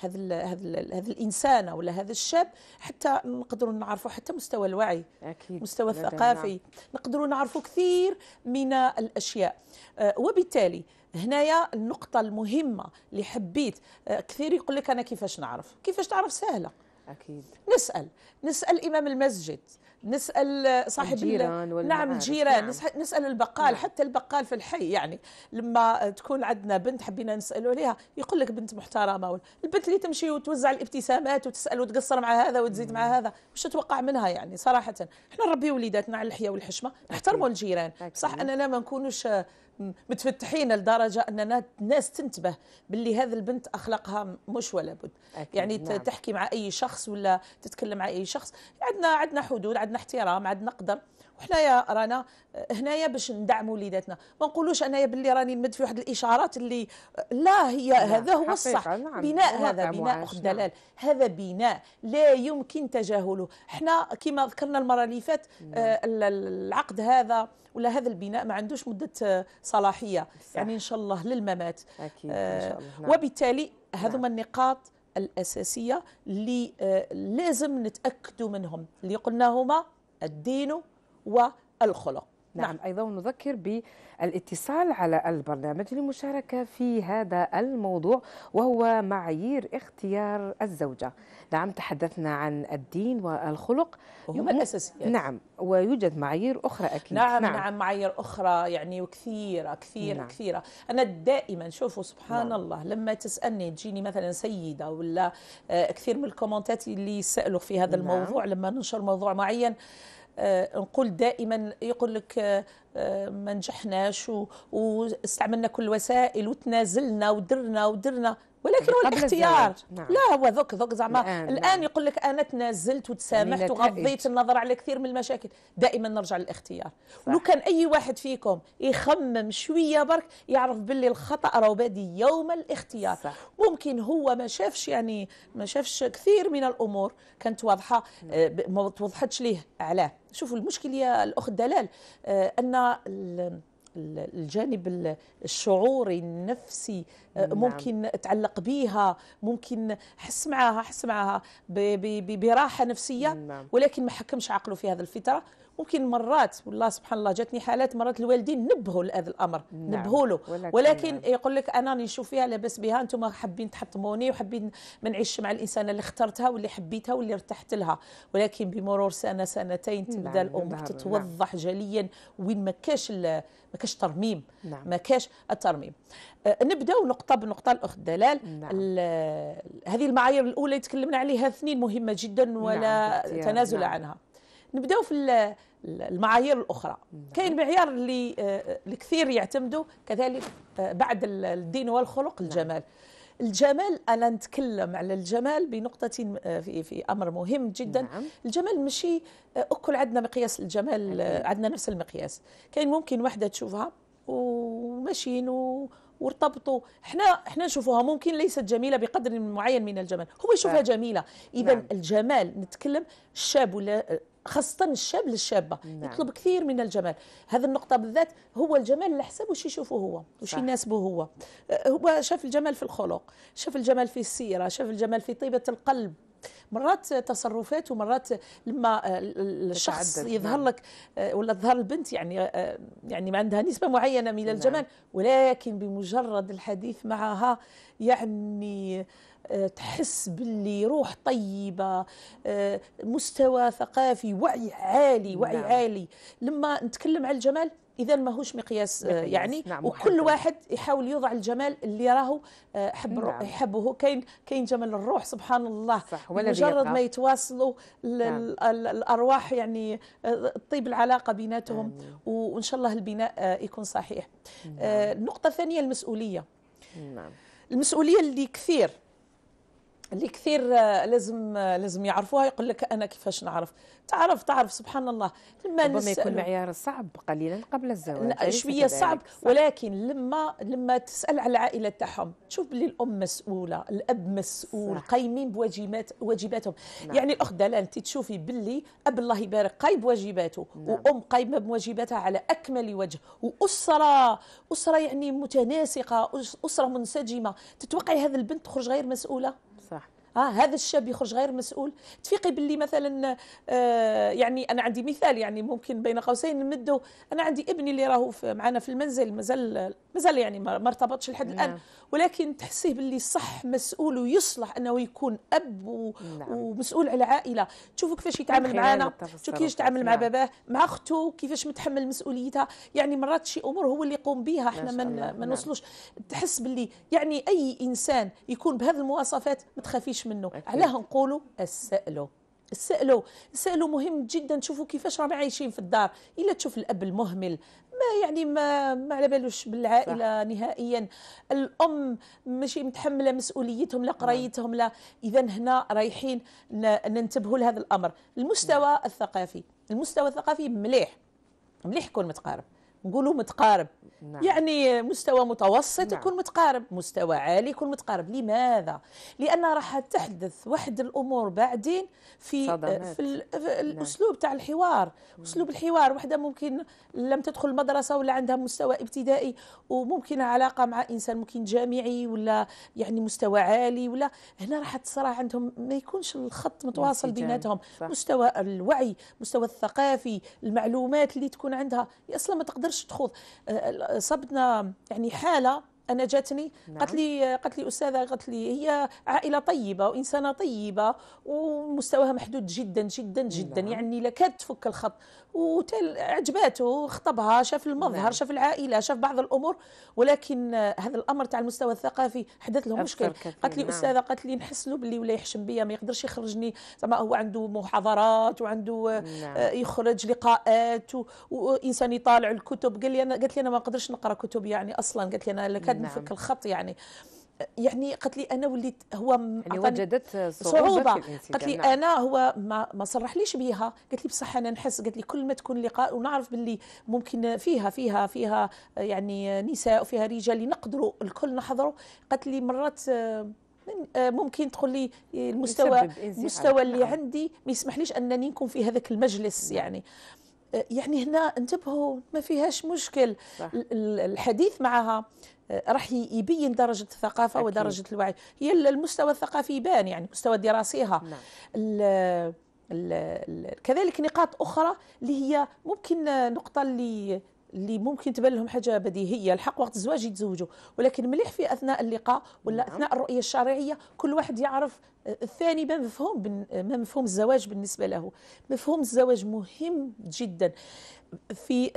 هذا الـ هذا الـ هذا الانسان ولا هذا الشاب حتى نقدروا نعرفوا حتى مستوى الوعي أكيد. مستوى الثقافي نعم. نقدروا نعرفوا كثير من الاشياء آه، وبالتالي هنايا النقطه المهمه اللي حبيت آه، كثير يقول لك انا كيفاش نعرف كيفاش تعرف سهله أكيد نسأل نسأل إمام المسجد نسال صاحب الجيران نعم الجيران نعم. نسال البقال نعم. حتى البقال في الحي يعني لما تكون عندنا بنت حبينا نسالوا عليها يقول لك بنت محترمه البنت اللي تمشي وتوزع الابتسامات وتسال وتقصر مع هذا وتزيد مم. مع هذا وش تتوقع منها يعني صراحه احنا نربي وليداتنا على الحياه والحشمه نحترموا الجيران أكيد. صح اننا ما نكونوش متفتحين لدرجه اننا الناس تنتبه باللي هذه البنت اخلاقها مش ولا بد يعني نعم. تحكي مع اي شخص ولا تتكلم مع اي شخص عندنا عندنا حدود عندنا احترام عندنا قدر حنايا رانا هنايا باش ندعموا وليداتنا ما نقولوش انايا باللي راني نمد في واحد الاشارات اللي لا هي هذا هو الصح نعم. بناء نعم، هذا نعم، بناء نعم. اخت دلال نعم. هذا بناء لا يمكن تجاهله حنا كما ذكرنا المره اللي فات آه العقد هذا ولا هذا البناء ما عندوش مده آه، صلاحيه صح. يعني ان شاء الله للممات اكيد آه ان شاء الله نعم. وبالتالي هذوما نعم. النقاط الاساسيه اللي آه لازم نتاكدوا منهم اللي قلناهما الدين والخلق نعم, نعم أيضا نذكر بالاتصال على البرنامج للمشاركة في هذا الموضوع وهو معايير اختيار الزوجة نعم تحدثنا عن الدين والخلق هما الأساسيات نعم ويوجد معايير أخرى أكيد نعم نعم, نعم معايير أخرى يعني وكثيرة كثيرة نعم. كثيرة أنا دائما شوفوا سبحان نعم. الله لما تسألني تجيني مثلا سيدة ولا آه، كثير من الكومنتات اللي يسألوا في هذا نعم. الموضوع لما ننشر موضوع معين آه، نقول دائما يقول لك آه، آه، ما نجحناش واستعملنا كل الوسائل وتنازلنا ودرنا ودرنا ولكن هو الاختيار نعم. لا هو ذوك ذوك زعما الان, نعم، نعم. الان يقول لك انا تنازلت وتسامحت وغضيت النظر على كثير من المشاكل دائما نرجع للاختيار ولو لو كان اي واحد فيكم يخمم شويه برك يعرف باللي الخطا راه بادي يوم الاختيار صح. ممكن هو ما شافش يعني ما شافش كثير من الامور كانت واضحه آه، نعم. ما توضحتش ليه علاه شوفوا المشكل يا الاخت دلال آه، ان الجانب الشعوري النفسي آه، نعم. ممكن تعلق بها ممكن حس معاها حس معاها براحه نفسيه نعم. ولكن ما حكمش عقله في هذه الفتره ممكن مرات والله سبحان الله جاتني حالات مرات الوالدين نبهوا لهذا الامر نعم. نبهوا له ولكن, نعم. يقول لك انا نشوف فيها لاباس بها انتم حابين تحطموني وحابين ما نعيش مع الانسانه اللي اخترتها واللي حبيتها واللي ارتحت لها ولكن بمرور سنه سنتين نعم، تبدا نعم. الامور تتوضح نعم. جليا وين ما كاش ما كاش ترميم نعم. ما كاش الترميم آه نبداو نقطه بنقطه الاخت دلال نعم. هذه المعايير الاولى اللي تكلمنا عليها اثنين مهمه جدا ولا نعم. تنازل نعم. عنها نبداو في المعايير الاخرى نعم. كاين معيار اللي آه، الكثير يعتمدوا كذلك آه، بعد الدين والخلق نعم. الجمال الجمال انا نتكلم على الجمال بنقطه آه، في في امر مهم جدا نعم. الجمال ماشي اكل عندنا مقياس الجمال عندنا نفس المقياس كاين ممكن وحده تشوفها وماشيين وارتبطوا احنا احنا نشوفوها ممكن ليست جميله بقدر معين من الجمال هو يشوفها نعم. جميله اذا نعم. الجمال نتكلم الشاب ولا خاصة الشاب للشابة نعم. يطلب كثير من الجمال هذه النقطة بالذات هو الجمال اللي حسب وش يشوفه هو وش يناسبه هو أه، هو شاف الجمال في الخلق شاف الجمال في السيرة شاف الجمال في طيبة القلب مرات تصرفات ومرات لما أه، الشخص نعم. يظهر لك أه، ولا تظهر البنت يعني يعني ما عندها نسبه معينه من نعم. الجمال ولكن بمجرد الحديث معها يعني آه، تحس باللي روح طيبه آه، مستوى ثقافي وعي عالي وعي نعم. عالي لما نتكلم على الجمال اذا ماهوش مقياس, آه، مقياس يعني نعم وكل واحد يحاول يوضع الجمال اللي راهو حب نعم. يحبه كاين كاين جمال الروح سبحان الله صح ولا مجرد ما يتواصلوا نعم. الارواح يعني طيب العلاقه بيناتهم نعم. وان شاء الله البناء يكون صحيح نعم. النقطه الثانيه المسؤوليه نعم المسؤوليه اللي كثير اللي كثير آه، لازم آه، لازم يعرفوها يقول لك انا كيفاش نعرف تعرف تعرف سبحان الله لما ربما يكون معيار صعب قليلا قبل الزواج شويه صعب ولكن لما لما تسال على العائله تاعهم تشوف باللي الام مسؤوله الاب مسؤول صح. قايمين بواجبات واجباتهم نعم. يعني الاخت دلال انت تشوفي باللي اب الله يبارك قايم بواجباته نعم. وام قايمه بواجباتها على اكمل وجه واسره اسره يعني متناسقه اسره منسجمه تتوقعي هذه البنت تخرج غير مسؤوله اه هذا الشاب يخرج غير مسؤول تفيقي باللي مثلا آه يعني انا عندي مثال يعني ممكن بين قوسين نمده انا عندي ابني اللي راهو معنا في المنزل مازال مازال يعني ما ارتبطش لحد الان نعم. ولكن تحسيه باللي صح مسؤول ويصلح انه يكون اب و... نعم. ومسؤول على عائله تشوفوا كيفاش يتعامل معنا تشوفوا كيفاش يتعامل مع باباه مع اخته كيفاش متحمل مسؤوليتها يعني مرات شي امور هو اللي يقوم بها احنا ما نعم. نوصلوش تحس باللي يعني اي انسان يكون بهذه المواصفات ما تخافيش نستفدش منه علاه نقولوا اسألوا سألوا سألوا مهم جدا تشوفوا كيفاش راهم عايشين في الدار الا تشوف الاب المهمل ما يعني ما ما على بالوش بالعائله صح. نهائيا الام ماشي متحمله مسؤوليتهم لا نعم. قرايتهم لا اذا هنا رايحين ننتبهوا لهذا الامر المستوى م. نعم. الثقافي المستوى الثقافي مليح مليح يكون متقارب نقولوا متقارب نعم. يعني مستوى متوسط نعم. يكون متقارب مستوى عالي يكون متقارب لماذا لان راح تحدث واحد الامور بعدين في صدمات. في, في نعم. الاسلوب نعم. تاع الحوار اسلوب الحوار وحده ممكن لم تدخل المدرسه ولا عندها مستوى ابتدائي وممكن علاقه مع انسان ممكن جامعي ولا يعني مستوى عالي ولا هنا راح تصرى عندهم ما يكونش الخط متواصل بيناتهم مستوى الوعي مستوى الثقافي المعلومات اللي تكون عندها اصلا ما تقدرش تقدرش تخوض آه، صبتنا يعني حاله انا جاتني نعم. قالت لي قالت لي استاذه قالت لي هي عائله طيبه وانسانه طيبه ومستواها محدود جدا جدا جدا نعم. يعني لكاد تفك الخط وعجباته خطبها شاف المظهر نعم. شاف العائله شاف بعض الامور ولكن هذا الامر تاع المستوى الثقافي حدث له مشكل قالت لي نعم. استاذه قالت لي نحس له باللي ولا يحشم بيا ما يقدرش يخرجني زعما هو عنده محاضرات وعنده آه, نعم. آه، يخرج لقاءات وانسان يطالع الكتب قال لي انا قالت لي انا ما نقدرش نقرا كتب يعني اصلا قالت لي انا كاد نفك الخط يعني يعني قالت لي انا وليت هو يعني وجدت صعوبه قالت لي نعم. انا هو ما, ما صرحليش بها قالت لي بصح انا نحس قالت لي كل ما تكون لقاء ونعرف باللي ممكن فيها فيها فيها يعني نساء وفيها رجال نقدروا الكل نحضروا قالت لي مرات آه، آه، ممكن تقول لي المستوى المستوى اللي نعم. عندي ما يسمحليش انني نكون في هذاك المجلس نعم. يعني آه، يعني هنا انتبهوا ما فيهاش مشكل صح. الحديث معها راح يبين درجه الثقافه أكيد. ودرجه الوعي هي المستوى الثقافي يبان يعني مستوى دراسيها نعم. ال ال كذلك نقاط اخرى اللي هي ممكن نقطه اللي اللي ممكن تبان لهم حاجه بديهيه الحق وقت الزواج يتزوجوا ولكن مليح في اثناء اللقاء ولا نعم. اثناء الرؤيه الشرعيه كل واحد يعرف آه، الثاني ما مفهوم ما مفهوم الزواج بالنسبه له مفهوم الزواج مهم جدا في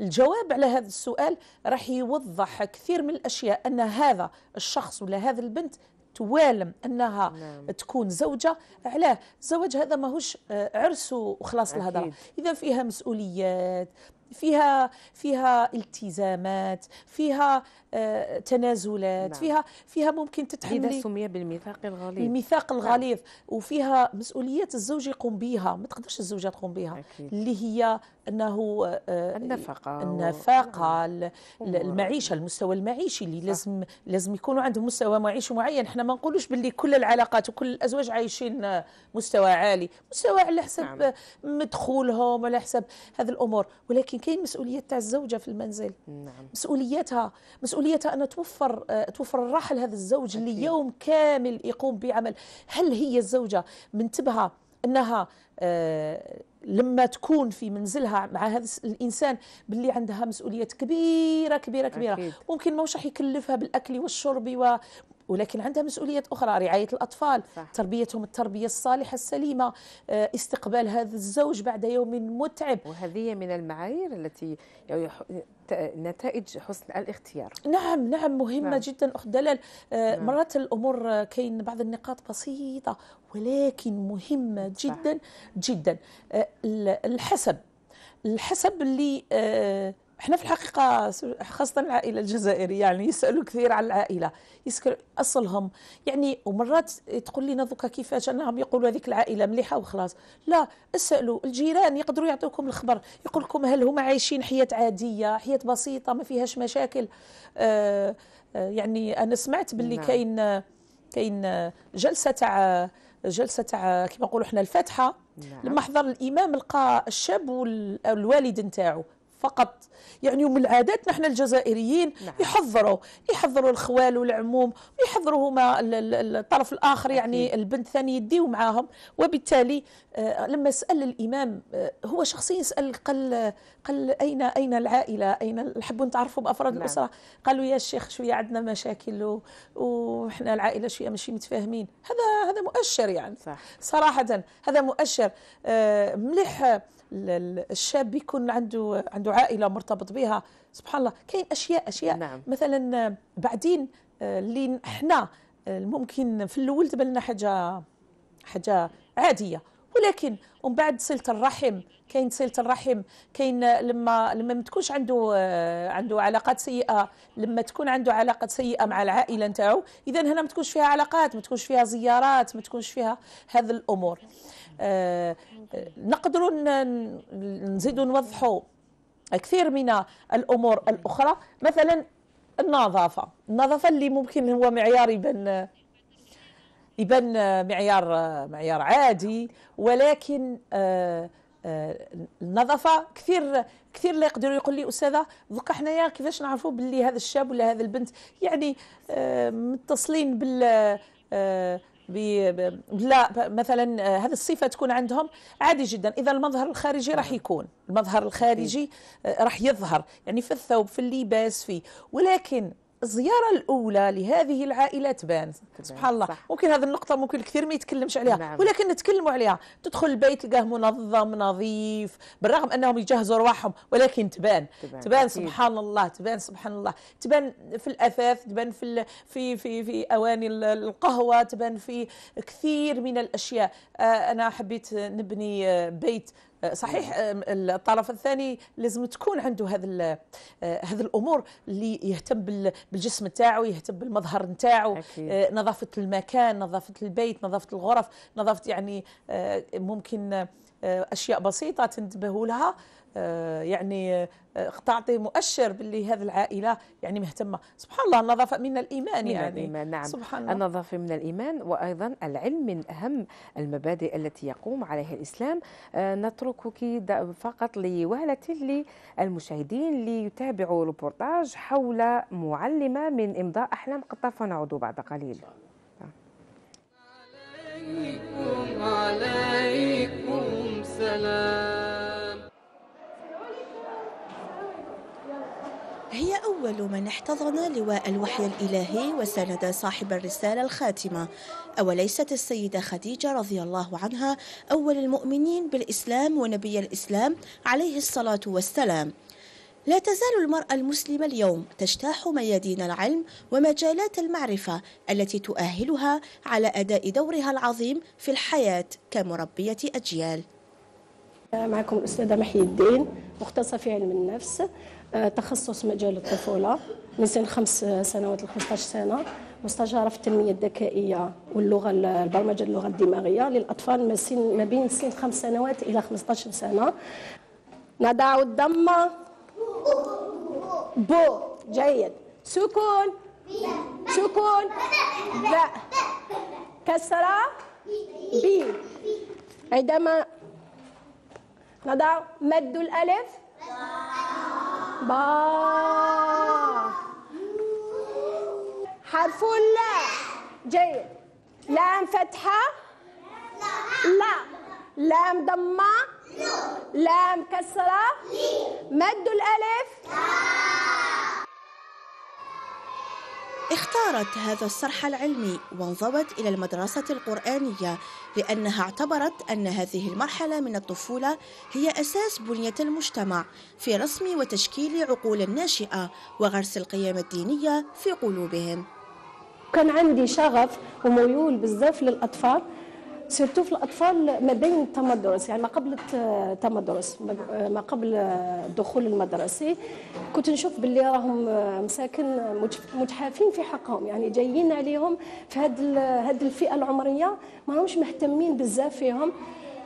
الجواب على هذا السؤال راح يوضح كثير من الاشياء ان هذا الشخص ولا هذا البنت توالم انها نعم. تكون زوجه علاه الزواج هذا ماهوش آه، عرس وخلاص الهضره اذا فيها مسؤوليات فيها فيها التزامات فيها آه، تنازلات نعم. فيها فيها ممكن تتحمل اذا سمي بالميثاق الغليظ الميثاق نعم. الغليظ نعم. وفيها مسؤوليات الزوج يقوم بها ما تقدرش الزوجه تقوم بها أكيد. اللي هي انه النفقه النفقه و... نعم. المعيشه المستوى المعيشي اللي صح. لازم لازم يكونوا عندهم مستوى معيشي معين احنا ما نقولوش باللي كل العلاقات وكل الازواج عايشين آه، مستوى عالي مستوى على حسب نعم. مدخولهم على حسب هذه الامور ولكن كاين مسؤوليات تاع الزوجه في المنزل نعم. مسؤولياتها مسؤوليات مسؤوليتها أن توفر آه، توفر الراحة لهذا الزوج اللي يوم كامل يقوم بعمل هل هي الزوجة منتبهة أنها آه، لما تكون في منزلها مع هذا الانسان باللي عندها مسؤوليات كبيره كبيره كبيره أكيد. ممكن ما يكلفها بالاكل والشرب ولكن عندها مسؤوليات أخرى رعاية الأطفال صح. تربيتهم التربية الصالحة السليمة آه، استقبال هذا الزوج بعد يوم متعب وهذه من المعايير التي نتائج حسن الاختيار نعم نعم مهمة نعم. جدا أخت دلال آه، نعم. مرات الأمور كاين بعض النقاط بسيطة ولكن مهمة جدا صح. جدا آه، الحسب الحسب اللي احنا في الحقيقة خاصة العائلة الجزائرية يعني يسألوا كثير على العائلة يسكر أصلهم يعني ومرات تقول لنا ذوكا كيفاش أنهم يقولوا هذيك العائلة مليحة وخلاص لا اسألوا الجيران يقدروا يعطوكم الخبر يقول لكم هل هما عايشين حياة عادية حياة بسيطة ما فيهاش مشاكل آه, آه، يعني أنا سمعت باللي نعم. كاين كاين جلسة تاع جلسة تاع كما نقولوا احنا الفاتحة نعم. لما حضر الإمام لقى الشاب والوالد نتاعو فقط يعني ومن العادات نحن الجزائريين نعم. يحضروا يحضروا الخوال والعموم ويحضروا هما الطرف الآخر يعني أكيد. البنت ثاني يديو معاهم وبالتالي آه، لما سأل الإمام آه، هو شخصيا سأل قال قال أين أين العائلة أين نحبوا نتعرفوا بأفراد نعم. الأسرة قالوا يا شيخ شوية عندنا مشاكل وحنا العائلة شوية ماشي متفاهمين هذا هذا مؤشر يعني صح. صراحة هذا مؤشر آه، مليح الشاب بيكون عنده عنده عائله مرتبط بها سبحان الله كاين اشياء اشياء نعم. مثلا بعدين آه، اللي احنا آه، ممكن في الاول تبان لنا حاجه حاجه عاديه ولكن ومن بعد صله الرحم كاين صله الرحم كاين لما لما ما تكونش عنده آه، عنده علاقات سيئه لما تكون عنده علاقه سيئه مع العائله نتاعو اذا هنا ما تكونش فيها علاقات ما تكونش فيها زيارات ما تكونش فيها هذه الامور آه، آه، نقدر نزيد نوضح كثير من الامور الاخرى مثلا النظافه النظافه اللي ممكن هو معيار يبان يبان معيار معيار عادي ولكن آه، النظافه كثير كثير اللي يقدروا يقول لي استاذه دوكا حنايا كيفاش نعرفوا باللي هذا الشاب ولا هذا البنت يعني متصلين بال بي لا مثلا آه، هذه الصفه تكون عندهم عادي جدا اذا المظهر الخارجي راح يكون المظهر الخارجي راح يظهر يعني في الثوب في اللباس في ولكن الزياره الاولى لهذه العائله تبان سبحان الله ممكن هذه النقطه ممكن الكثير ما يتكلمش عليها نعم. ولكن نتكلموا عليها تدخل البيت تلقاه منظم نظيف بالرغم انهم يجهزوا رواحهم ولكن تبان تبان, تبان سبحان الله تبان سبحان الله تبان في الاثاث تبان في في في في اواني القهوه تبان في كثير من الاشياء آه، انا حبيت نبني آه، بيت آه، صحيح نعم. الطرف الثاني لازم تكون عنده هذا آه، هذا الامور اللي يهتم بالجسم نتاعو يهتم بالمظهر نتاعو آه، نظافه المكان نظافه البيت نظافه الغرف نظافه يعني ممكن آه، اشياء بسيطه تنتبهوا لها آه، يعني آه، تعطي مؤشر باللي هذه العائله يعني مهتمه سبحان الله النظافه من الايمان من يعني الإيمان نعم سبحان الله النظافه من الايمان وايضا العلم من اهم المبادئ التي يقوم عليها الاسلام نتركك فقط لوهله للمشاهدين ليتابعوا ريبورتاج حول معلمه من امضاء احلام قطاف ونعود بعد قليل عليكم عليكم السلام هي أول من احتضن لواء الوحي الإلهي وساند صاحب الرسالة الخاتمة أوليست السيدة خديجة رضي الله عنها أول المؤمنين بالإسلام ونبي الإسلام عليه الصلاة والسلام لا تزال المرأة المسلمة اليوم تجتاح ميادين العلم ومجالات المعرفة التي تؤهلها على أداء دورها العظيم في الحياة كمربية أجيال معكم الأستاذة محي الدين مختصة في علم النفس آه، تخصص مجال الطفولة من سن خمس سنوات ل 15 سنة مستشارة في التنمية الذكائية واللغة البرمجة اللغة الدماغية للأطفال ما, سن ما بين سن خمس سنوات إلى 15 سنة نضع الضم بو جيد سكون سكون لا كسرة بي عندما نضع مد الألف با حرف لا جيد لام فتحة لا لام ضمة لام كسرة مد الألف اختارت هذا الصرح العلمي وانضوت إلى المدرسة القرآنية لأنها اعتبرت أن هذه المرحلة من الطفولة هي أساس بنية المجتمع في رسم وتشكيل عقول الناشئة وغرس القيم الدينية في قلوبهم كان عندي شغف وميول بزاف للأطفال سيرتو في الاطفال ما بين التمدرس يعني ما قبل التمدرس ما قبل الدخول المدرسي كنت نشوف باللي راهم مساكن متحافين في حقهم يعني جايين عليهم في هذه الفئه العمريه ما همش مهتمين بزاف فيهم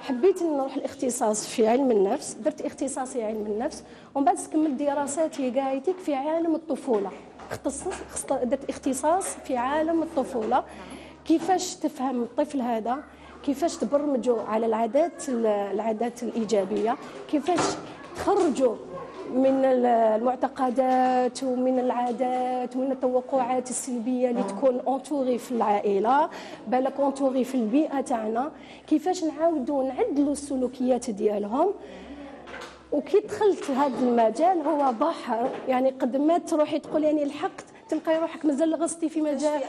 حبيت نروح الاختصاص في علم النفس درت اختصاصي علم النفس ومن بعد كملت دراساتي قايتك في عالم الطفوله اختصص درت اختصاص في عالم الطفوله كيفاش تفهم الطفل هذا كيفاش تبرمجوا على العادات العادات الايجابيه كيفاش تخرجوا من المعتقدات ومن العادات ومن التوقعات السلبيه اللي آه. تكون اونتوري في العائله بالك اونتوري في البيئه تاعنا كيفاش نعاودوا نعدلوا السلوكيات ديالهم وكي دخلت هذا المجال هو بحر يعني قد ما تروحي تقولي يعني لحقت تلقاي روحك مازال غصتي في مجال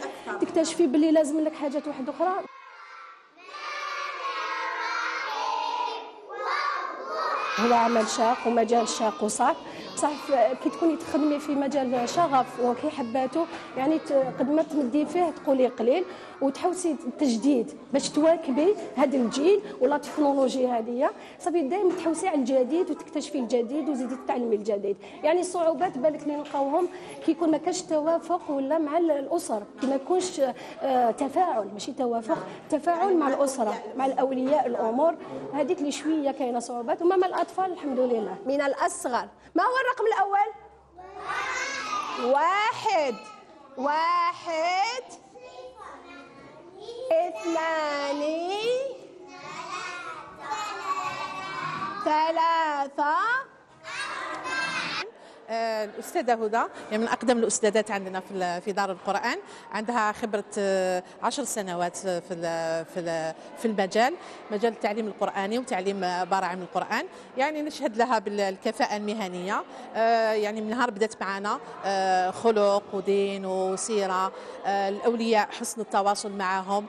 تكتشفي باللي لازم لك حاجات واحده اخرى هو عمل شاق ومجال شاق وصعب بصح كي تكوني تخدمي في مجال شغف وكي حباته يعني قد ما تمدي فيه تقولي قليل وتحوسي التجديد باش تواكبي هذا الجيل ولا التكنولوجي هذه صافي دائما تحوسي على الجديد وتكتشفي الجديد وزيدي تتعلمي الجديد يعني الصعوبات بالك اللي نلقاوهم كي يكون ما كاش توافق ولا مع الاسر كي ما يكونش آه، تفاعل ماشي توافق تفاعل مع الاسره مع الاولياء الامور هذيك اللي شويه كاينه صعوبات وما مع الاطفال الحمد لله من الاصغر ما هو الرقم الأول؟ واحد واحد اثنان ثلاثة أربعة الاستاذه هدى هي يعني من اقدم الاستاذات عندنا في في دار القران عندها خبره آه، عشر سنوات آه، في في في المجال مجال التعليم القراني وتعليم آه، براعم القران يعني نشهد لها بالكفاءه المهنيه يعني من نهار بدات معنا خلق ودين وسيره الاولياء حسن التواصل معهم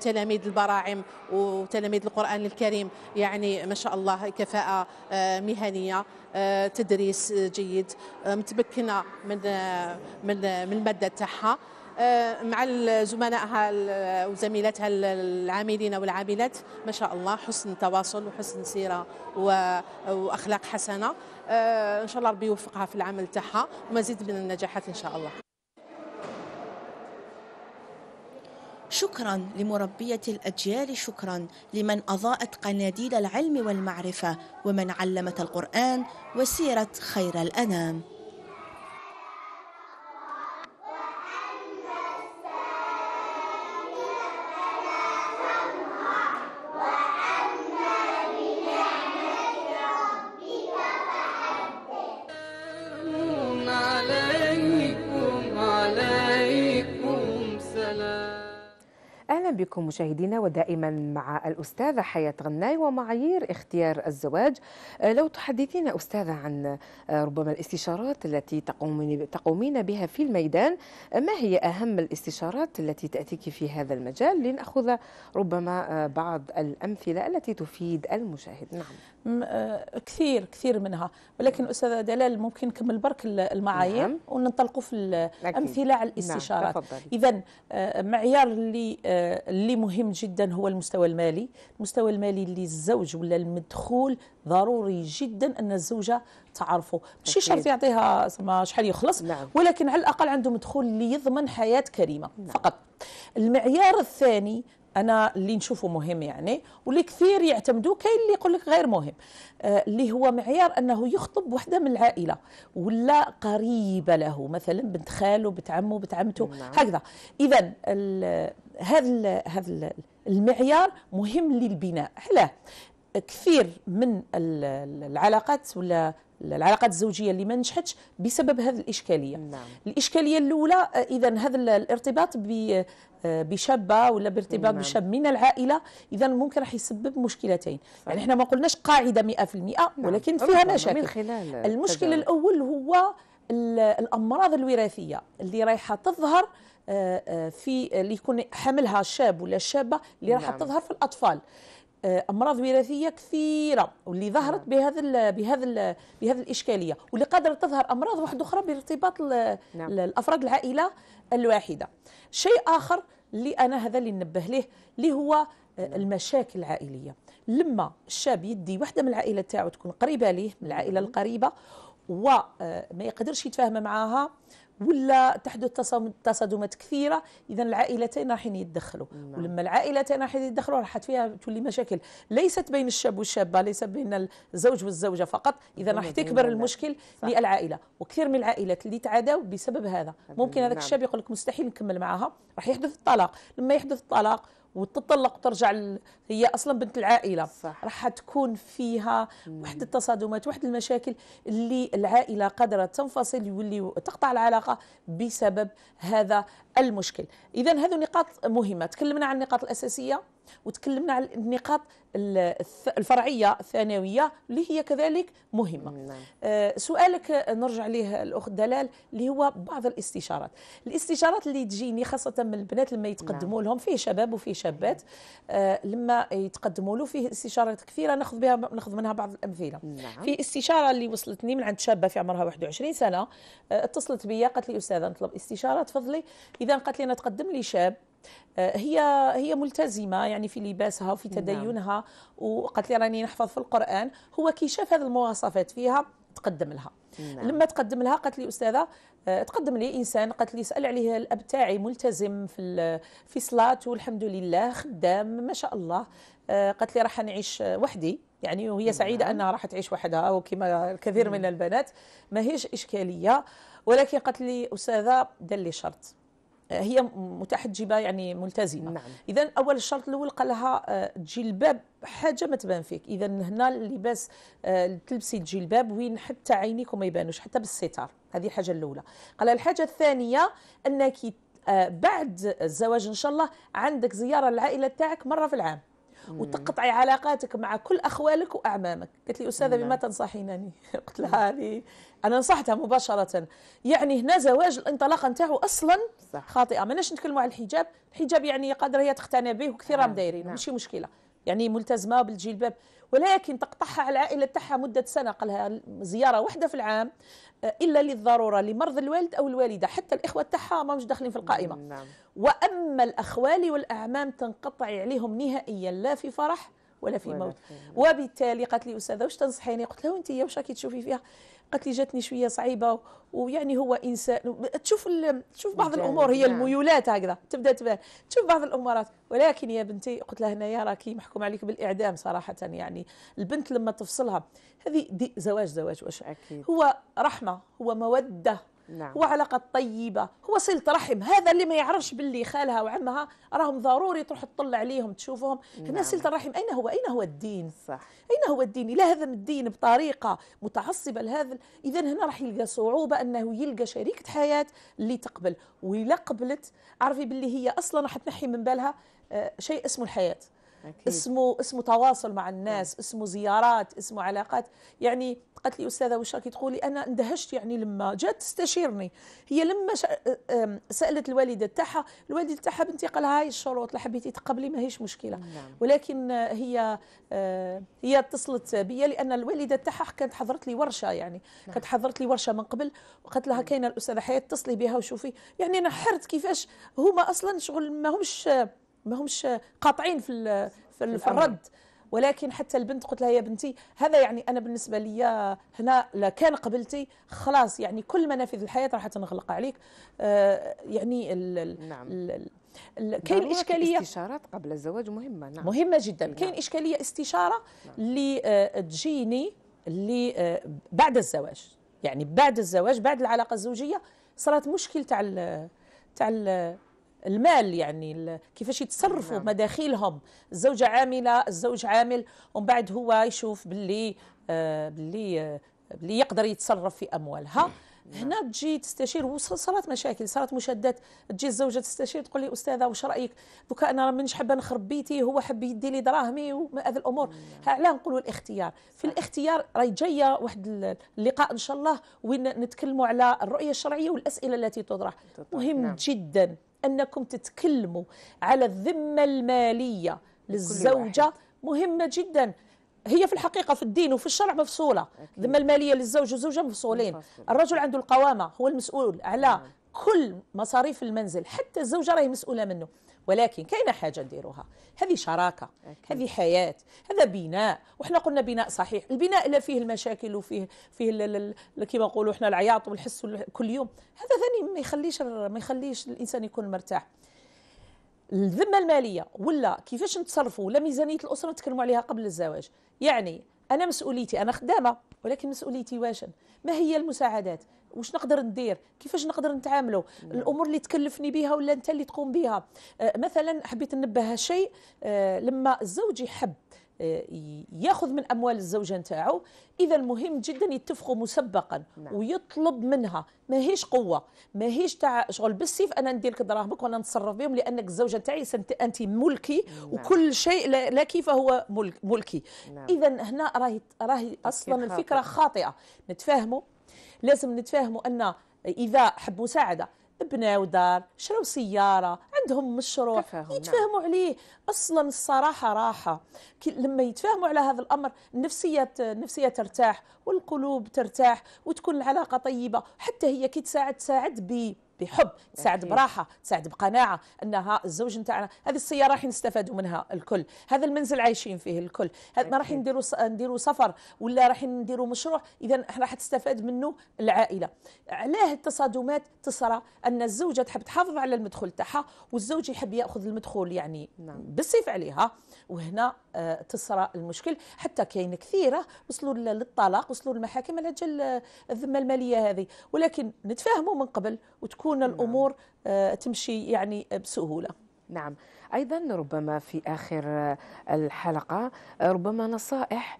تلاميذ البراعم وتلاميذ القران الكريم يعني ما شاء الله كفاءه مهنيه تدريس جيد آه، متمكنه من آه، من آه، من الماده تاعها مع زملائها وزميلاتها العاملين والعاملات ما شاء الله حسن تواصل وحسن سيره واخلاق حسنه ان شاء الله ربي يوفقها في العمل تاعها ومزيد من النجاحات ان شاء الله شكرا لمربية الأجيال شكرا لمن أضاءت قناديل العلم والمعرفة ومن علمت القرآن وسيرت خير الأنام مشاهدينا ودائما مع الأستاذة حياة غناي ومعايير اختيار الزواج آه، لو تحدثينا أستاذة عن آه، ربما الاستشارات التي تقومين بها في الميدان آه، ما هي أهم الاستشارات التي تأتيك في هذا المجال لنأخذ ربما بعض الأمثلة التي تفيد المشاهد نعم كثير كثير منها ولكن أستاذة دلال ممكن نكمل برك المعايير نعم. وننطلقوا في الأمثلة على نعم، الاستشارات نعم. إذا معيار اللي اللي مهم جدا هو المستوى المالي المستوى المالي للزوج ولا المدخول ضروري جدا ان الزوجه تعرفه ماشي شرط يعطيها شحال يخلص نعم. ولكن على الاقل عنده مدخول اللي يضمن حياه كريمه نعم. فقط المعيار الثاني انا اللي نشوفه مهم يعني واللي كثير يعتمدوا كاين اللي يقول لك غير مهم آه، اللي هو معيار انه يخطب وحده من العائله ولا قريبه له مثلا بنت خاله بنت عمه بنت عمته نعم. هكذا اذا هذا هذا المعيار مهم للبناء علاه كثير من العلاقات ولا العلاقات الزوجيه اللي ما نجحتش بسبب هذه الاشكاليه نعم. الاشكاليه الاولى اذا هذا الارتباط بشابه ولا بارتباط نعم. بشاب من العائله اذا ممكن راح يسبب مشكلتين صحيح. يعني احنا ما قلناش قاعده 100% نعم. ولكن فيها مشاكل من خلال المشكل الاول هو الامراض الوراثيه اللي رايحه تظهر آه، آه، في آه، اللي يكون حملها شاب ولا شابه اللي راح نعم. تظهر في الاطفال امراض وراثيه كثيره واللي ظهرت نعم. بهذا الـ بهذا الـ بهذا الاشكاليه واللي قادره تظهر امراض واحده اخرى بارتباط نعم. الافراد العائله الواحده شيء اخر اللي انا هذا اللي ننبه ليه اللي هو نعم. المشاكل العائليه لما الشاب يدي وحده من العائله تاعو تكون قريبه ليه من العائله نعم. القريبه وما يقدرش يتفاهم معاها ولا تحدث تصادمات كثيره اذا العائلتين راحين يتدخلوا نعم. ولما العائلتين راح يتدخلوا راحت فيها تولي مشاكل ليست بين الشاب والشابه ليس بين الزوج والزوجه فقط اذا راح تكبر المشكل للعائله وكثير من العائلات اللي تعادوا بسبب هذا ممكن هذاك نعم. الشاب يقول لك مستحيل نكمل معها راح يحدث الطلاق لما يحدث الطلاق وتطلق وترجع ال... هي اصلا بنت العائله صح. راح تكون فيها واحد التصادمات واحد المشاكل اللي العائله قادره تنفصل واللي تقطع العلاقه بسبب هذا المشكل اذا هذو نقاط مهمه تكلمنا عن النقاط الاساسيه وتكلمنا على النقاط الفرعيه الثانويه اللي هي كذلك مهمه نعم. آه سؤالك آه، نرجع ليه الاخ دلال اللي هو بعض الاستشارات الاستشارات اللي تجيني خاصه من البنات لما يتقدموا نعم. لهم فيه شباب وفيه شابات آه لما يتقدموا له فيه استشارات كثيره ناخذ بها ناخذ منها بعض الامثله نعم. في استشاره اللي وصلتني من عند شابه في عمرها 21 سنه آه اتصلت بيا قالت لي استاذه نطلب استشاره تفضلي اذا قالت لي انا تقدم لي شاب آه، هي هي ملتزمه يعني في لباسها وفي نعم. تدينها وقالت لي راني نحفظ في القران هو كي شاف هذه المواصفات فيها تقدم لها نعم. لما تقدم لها قالت لي استاذه آه، تقدم لي انسان قالت لي سال عليه الاب تاعي ملتزم في في صلاته والحمد لله خدام ما شاء الله آه، قالت لي راح نعيش وحدي يعني وهي نعم. سعيده انها راح تعيش وحدها وكما الكثير نعم. من البنات ماهيش اشكاليه ولكن قالت لي استاذه دلي شرط هي متاحه تجيبها يعني ملتزمه نعم. اذا اول الشرط الاول قال لها آه، جلباب حاجه ما تبان فيك اذا هنا اللباس آه، تلبسي الجلباب وين حتى عينيك وما يبانوش حتى بالستار هذه الحاجه الاولى قال الحاجه الثانيه انك آه، بعد الزواج ان شاء الله عندك زياره للعائله تاعك مره في العام وتقطعي علاقاتك مع كل اخوالك واعمامك قالت لي استاذه نعم. بما تنصحينني قلت لها نعم. هذه انا نصحتها مباشره يعني هنا زواج الانطلاقه نتاعه اصلا صح. خاطئه ماناش نتكلموا على الحجاب الحجاب يعني قادره هي تقتنع به وكثير راهم نعم. دايرين ماشي مشكله يعني ملتزمه بالجلباب ولكن تقطعها على العائله تاعها مده سنه قالها زياره واحده في العام آه، الا للضروره لمرض الوالد او الوالده حتى الاخوه تاعها ما مش داخلين في القائمه نعم. واما الاخوال والاعمام تنقطع عليهم نهائيا لا في فرح ولا في ولا موت وبالتالي قالت لي استاذه واش تنصحيني قلت لها وانت واش راكي تشوفي فيها قالت لي جاتني شويه صعيبه ويعني هو انسان تشوف تشوف بعض الامور هي نعم. الميولات هكذا تبدا تبان تشوف بعض الامورات ولكن يا بنتي قلت لها هنايا راكي محكوم عليك بالاعدام صراحه يعني البنت لما تفصلها هذه زواج زواج واش أكيد. هو رحمه هو موده نعم. هو علاقة طيبة هو صلة رحم هذا اللي ما يعرفش باللي خالها وعمها راهم ضروري تروح تطل عليهم تشوفهم نعم. هنا صلة الرحم أين هو أين هو الدين صح. أين هو الدين إلى هذا الدين بطريقة متعصبة لهذا إذا هنا راح يلقى صعوبة أنه يلقى شريكة حياة اللي تقبل وإلا قبلت عرفي باللي هي أصلا راح تنحي من بالها آه، شيء اسمه الحياة أكيد. اسمه اسمه تواصل مع الناس نعم. اسمه زيارات اسمه علاقات يعني قالت لي استاذه وش راكي تقولي انا اندهشت يعني لما جات تستشيرني هي لما سالت الوالده تاعها الوالده تاعها بنتي قال هاي الشروط لا حبيتي تقبلي ماهيش مشكله نعم. ولكن هي هي اتصلت بي لان الوالده تاعها كانت حضرت لي ورشه يعني نعم. كانت حضرت لي ورشه من قبل وقالت لها نعم. كاينه الاستاذه حياه اتصلي بها وشوفي يعني انا حرت كيفاش هما اصلا شغل ما همش ما همش قاطعين في في, في الرد ولكن حتى البنت قلت لها يا بنتي هذا يعني انا بالنسبه لي هنا لا كان قبلتي خلاص يعني كل منافذ الحياه راح تنغلق عليك آه يعني ال نعم. ال كاين اشكاليه استشارات قبل الزواج مهمه نعم. مهمه جدا نعم. كاين اشكاليه استشاره نعم. اللي نعم. آه تجيني اللي آه بعد الزواج يعني بعد الزواج بعد العلاقه الزوجيه صارت مشكل تاع تاع المال يعني كيفاش يتصرفوا نعم. مداخيلهم الزوجه عامله الزوج عامل ومن بعد هو يشوف باللي آه باللي آه باللي يقدر يتصرف في اموالها نعم. هنا تجي تستشير وصارت مشاكل صارت مشادات تجي الزوجه تستشير تقول لي استاذه واش رايك دوكا انا مانيش حابه نخرب بيتي هو حب يدي لي دراهمي وهذه الامور علاه نعم. نقولوا الاختيار في الاختيار راهي جايه واحد اللقاء ان شاء الله وين نتكلموا على الرؤيه الشرعيه والاسئله التي تطرح مهم نعم. جدا أنكم تتكلموا على الذمة المالية للزوجة مهمة جدا هي في الحقيقة في الدين وفي الشرع مفصولة الذمة المالية للزوج والزوجة مفصولين الرجل عنده القوامة هو المسؤول على نعم. كل مصاريف المنزل حتى الزوجة راهي مسؤولة منه ولكن كاينه حاجه نديروها هذه شراكه أكيد. هذه حياه هذا بناء وحنا قلنا بناء صحيح البناء اللي فيه المشاكل وفيه فيه كما نقولوا احنا العياط والحس كل يوم هذا ثاني ما يخليش ما يخليش الانسان يكون مرتاح الذمه الماليه ولا كيفاش نتصرفوا ولا ميزانيه الاسره نتكلموا عليها قبل الزواج يعني أنا مسؤوليتي أنا خدامة ولكن مسؤوليتي واش ما هي المساعدات واش نقدر ندير كيفاش نقدر نتعاملوا نعم. الامور اللي تكلفني بها ولا انت اللي تقوم بها آه مثلا حبيت نبه شيء آه لما الزوج يحب آه، ياخذ من اموال الزوجه نتاعو اذا المهم جدا يتفقوا مسبقا نعم. ويطلب منها ماهيش قوه ماهيش تاع شغل بالسيف انا ندير لك دراهمك وانا نتصرف بهم لانك الزوجه نتاعي انت ملكي نعم. وكل شيء لا كيف هو ملكي نعم. اذا هنا راهي راهي اصلا الفكره خاطئه نتفاهموا لازم نتفاهموا ان اذا حب مساعده بناو دار شراو سياره عندهم مشروع يتفاهموا نعم. عليه اصلا الصراحه راحه لما يتفاهموا على هذا الامر النفسيه النفسيه ترتاح والقلوب ترتاح وتكون العلاقه طيبه حتى هي كي تساعد تساعد ب بحب تساعد براحة تساعد بقناعة أنها الزوج نتاعنا هذه السيارة راح نستفادوا منها الكل هذا المنزل عايشين فيه الكل هذا ما راح نديروا نديروا سفر ولا راح نديروا مشروع إذا احنا راح تستفاد منه العائلة علاه التصادمات تصرى أن الزوجة تحب تحافظ على المدخول تاعها والزوج يحب يأخذ المدخول يعني نعم. بالصيف عليها وهنا آه، تصرى المشكل حتى كاين كثيره وصلوا للطلاق وصلوا للمحاكم على جال آه، الذمه الماليه هذه ولكن نتفاهموا من قبل وتكون نعم. الامور آه، تمشي يعني بسهوله نعم ايضا ربما في اخر الحلقه ربما نصائح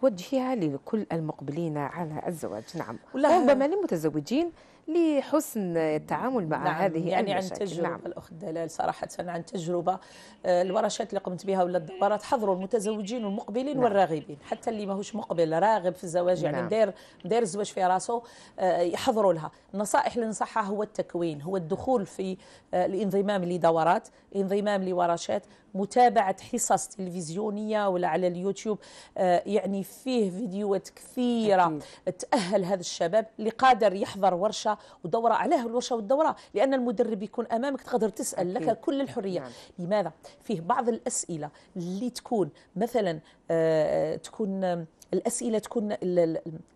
توجهها لكل المقبلين على الزواج نعم ربما للمتزوجين لحسن التعامل مع نعم هذه يعني المشاكل. عن تجربة نعم. الأخت دلال صراحة عن تجربة آه، الورشات اللي قمت بها ولا الدورات حضروا المتزوجين والمقبلين نعم. والراغبين حتى اللي ماهوش مقبل راغب في الزواج يعني نعم. داير داير الزواج في راسه آه، يحضروا لها النصائح اللي ننصحها هو التكوين هو الدخول في آه، الانضمام لدورات انضمام لورشات متابعة حصص تلفزيونية ولا على اليوتيوب آه، يعني فيه فيديوهات كثيرة أكيد. تأهل هذا الشباب اللي قادر يحضر ورشة ودورة عليه الورشة والدورة لأن المدرب يكون أمامك تقدر تسأل أكيد. لك كل الحرية نعم. لماذا؟ فيه بعض الأسئلة اللي تكون مثلا آه، تكون الاسئله تكون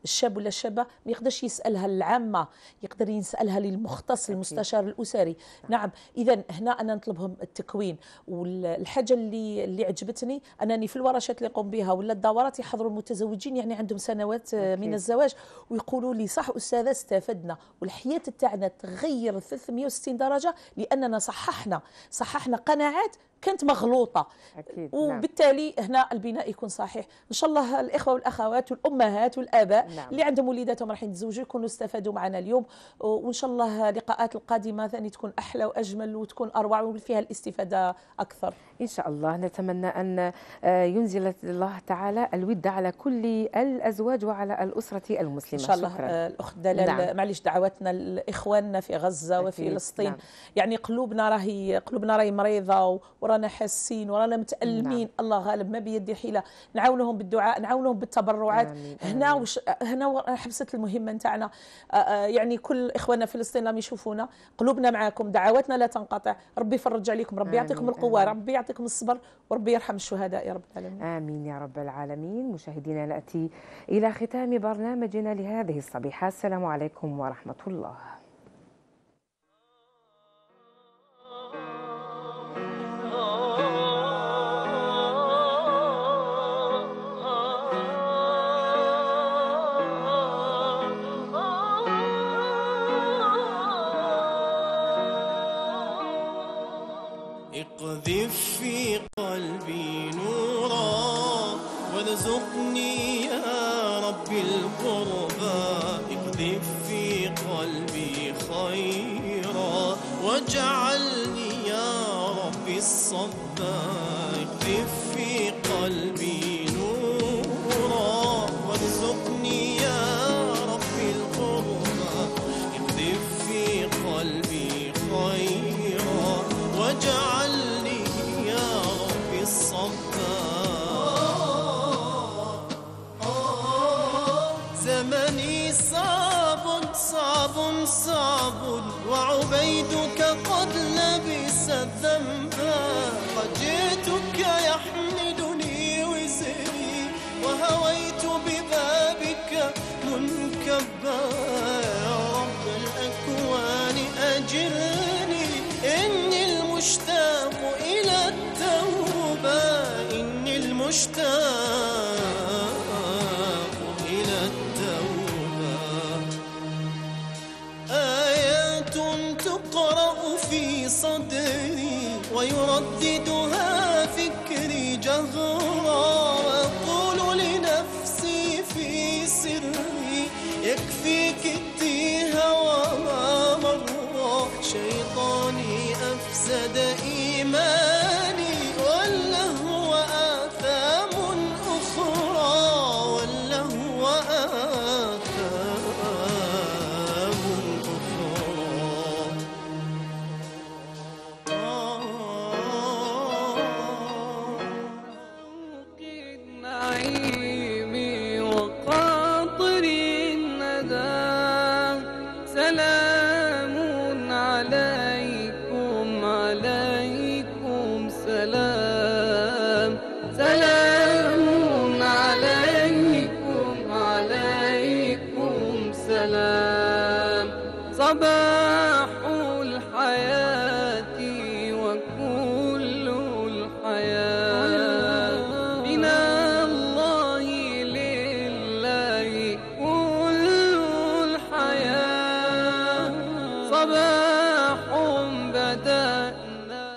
الشاب ولا الشابه ما يقدرش يسالها العامه يقدر يسالها للمختص المستشار الاسري نعم اذا هنا انا نطلبهم التكوين والحاجه اللي اللي عجبتني انني في الورشات اللي نقوم بها ولا الدورات يحضروا المتزوجين يعني عندهم سنوات من الزواج ويقولوا لي صح استاذه استفدنا والحياه تاعنا تغير 360 درجه لاننا صححنا صححنا قناعات كانت مغلوطه أكيد نعم. وبالتالي نعم. هنا البناء يكون صحيح ان شاء الله الاخوه والاخوات والامهات والاباء نعم. اللي عندهم وليداتهم راح يتزوجوا يكونوا استفادوا معنا اليوم وان شاء الله اللقاءات القادمه ثاني تكون احلى واجمل وتكون اروع وفيها الاستفاده اكثر ان شاء الله نتمنى ان آه، ينزل الله تعالى الود على كل الازواج وعلى الاسره المسلمه ان شاء الله شكرا. آه، الاخت دلال نعم. معليش دعواتنا لاخواننا في غزه وفي فلسطين نعم. يعني قلوبنا راهي قلوبنا راهي مريضه و ورانا حاسين ورانا متألمين نعم. الله غالب ما بيدي حيلة نعاونهم بالدعاء نعاونهم بالتبرعات هنا وش هنا حبست المهمة نتاعنا آه، آه، يعني كل إخواننا فلسطين لم يشوفونا قلوبنا معاكم دعواتنا لا تنقطع ربي يفرج عليكم ربي يعطيكم القوة آمين. ربي يعطيكم الصبر وربي يرحم الشهداء يا رب العالمين آمين يا رب العالمين مشاهدينا نأتي إلى ختام برنامجنا لهذه الصبيحة السلام عليكم ورحمة الله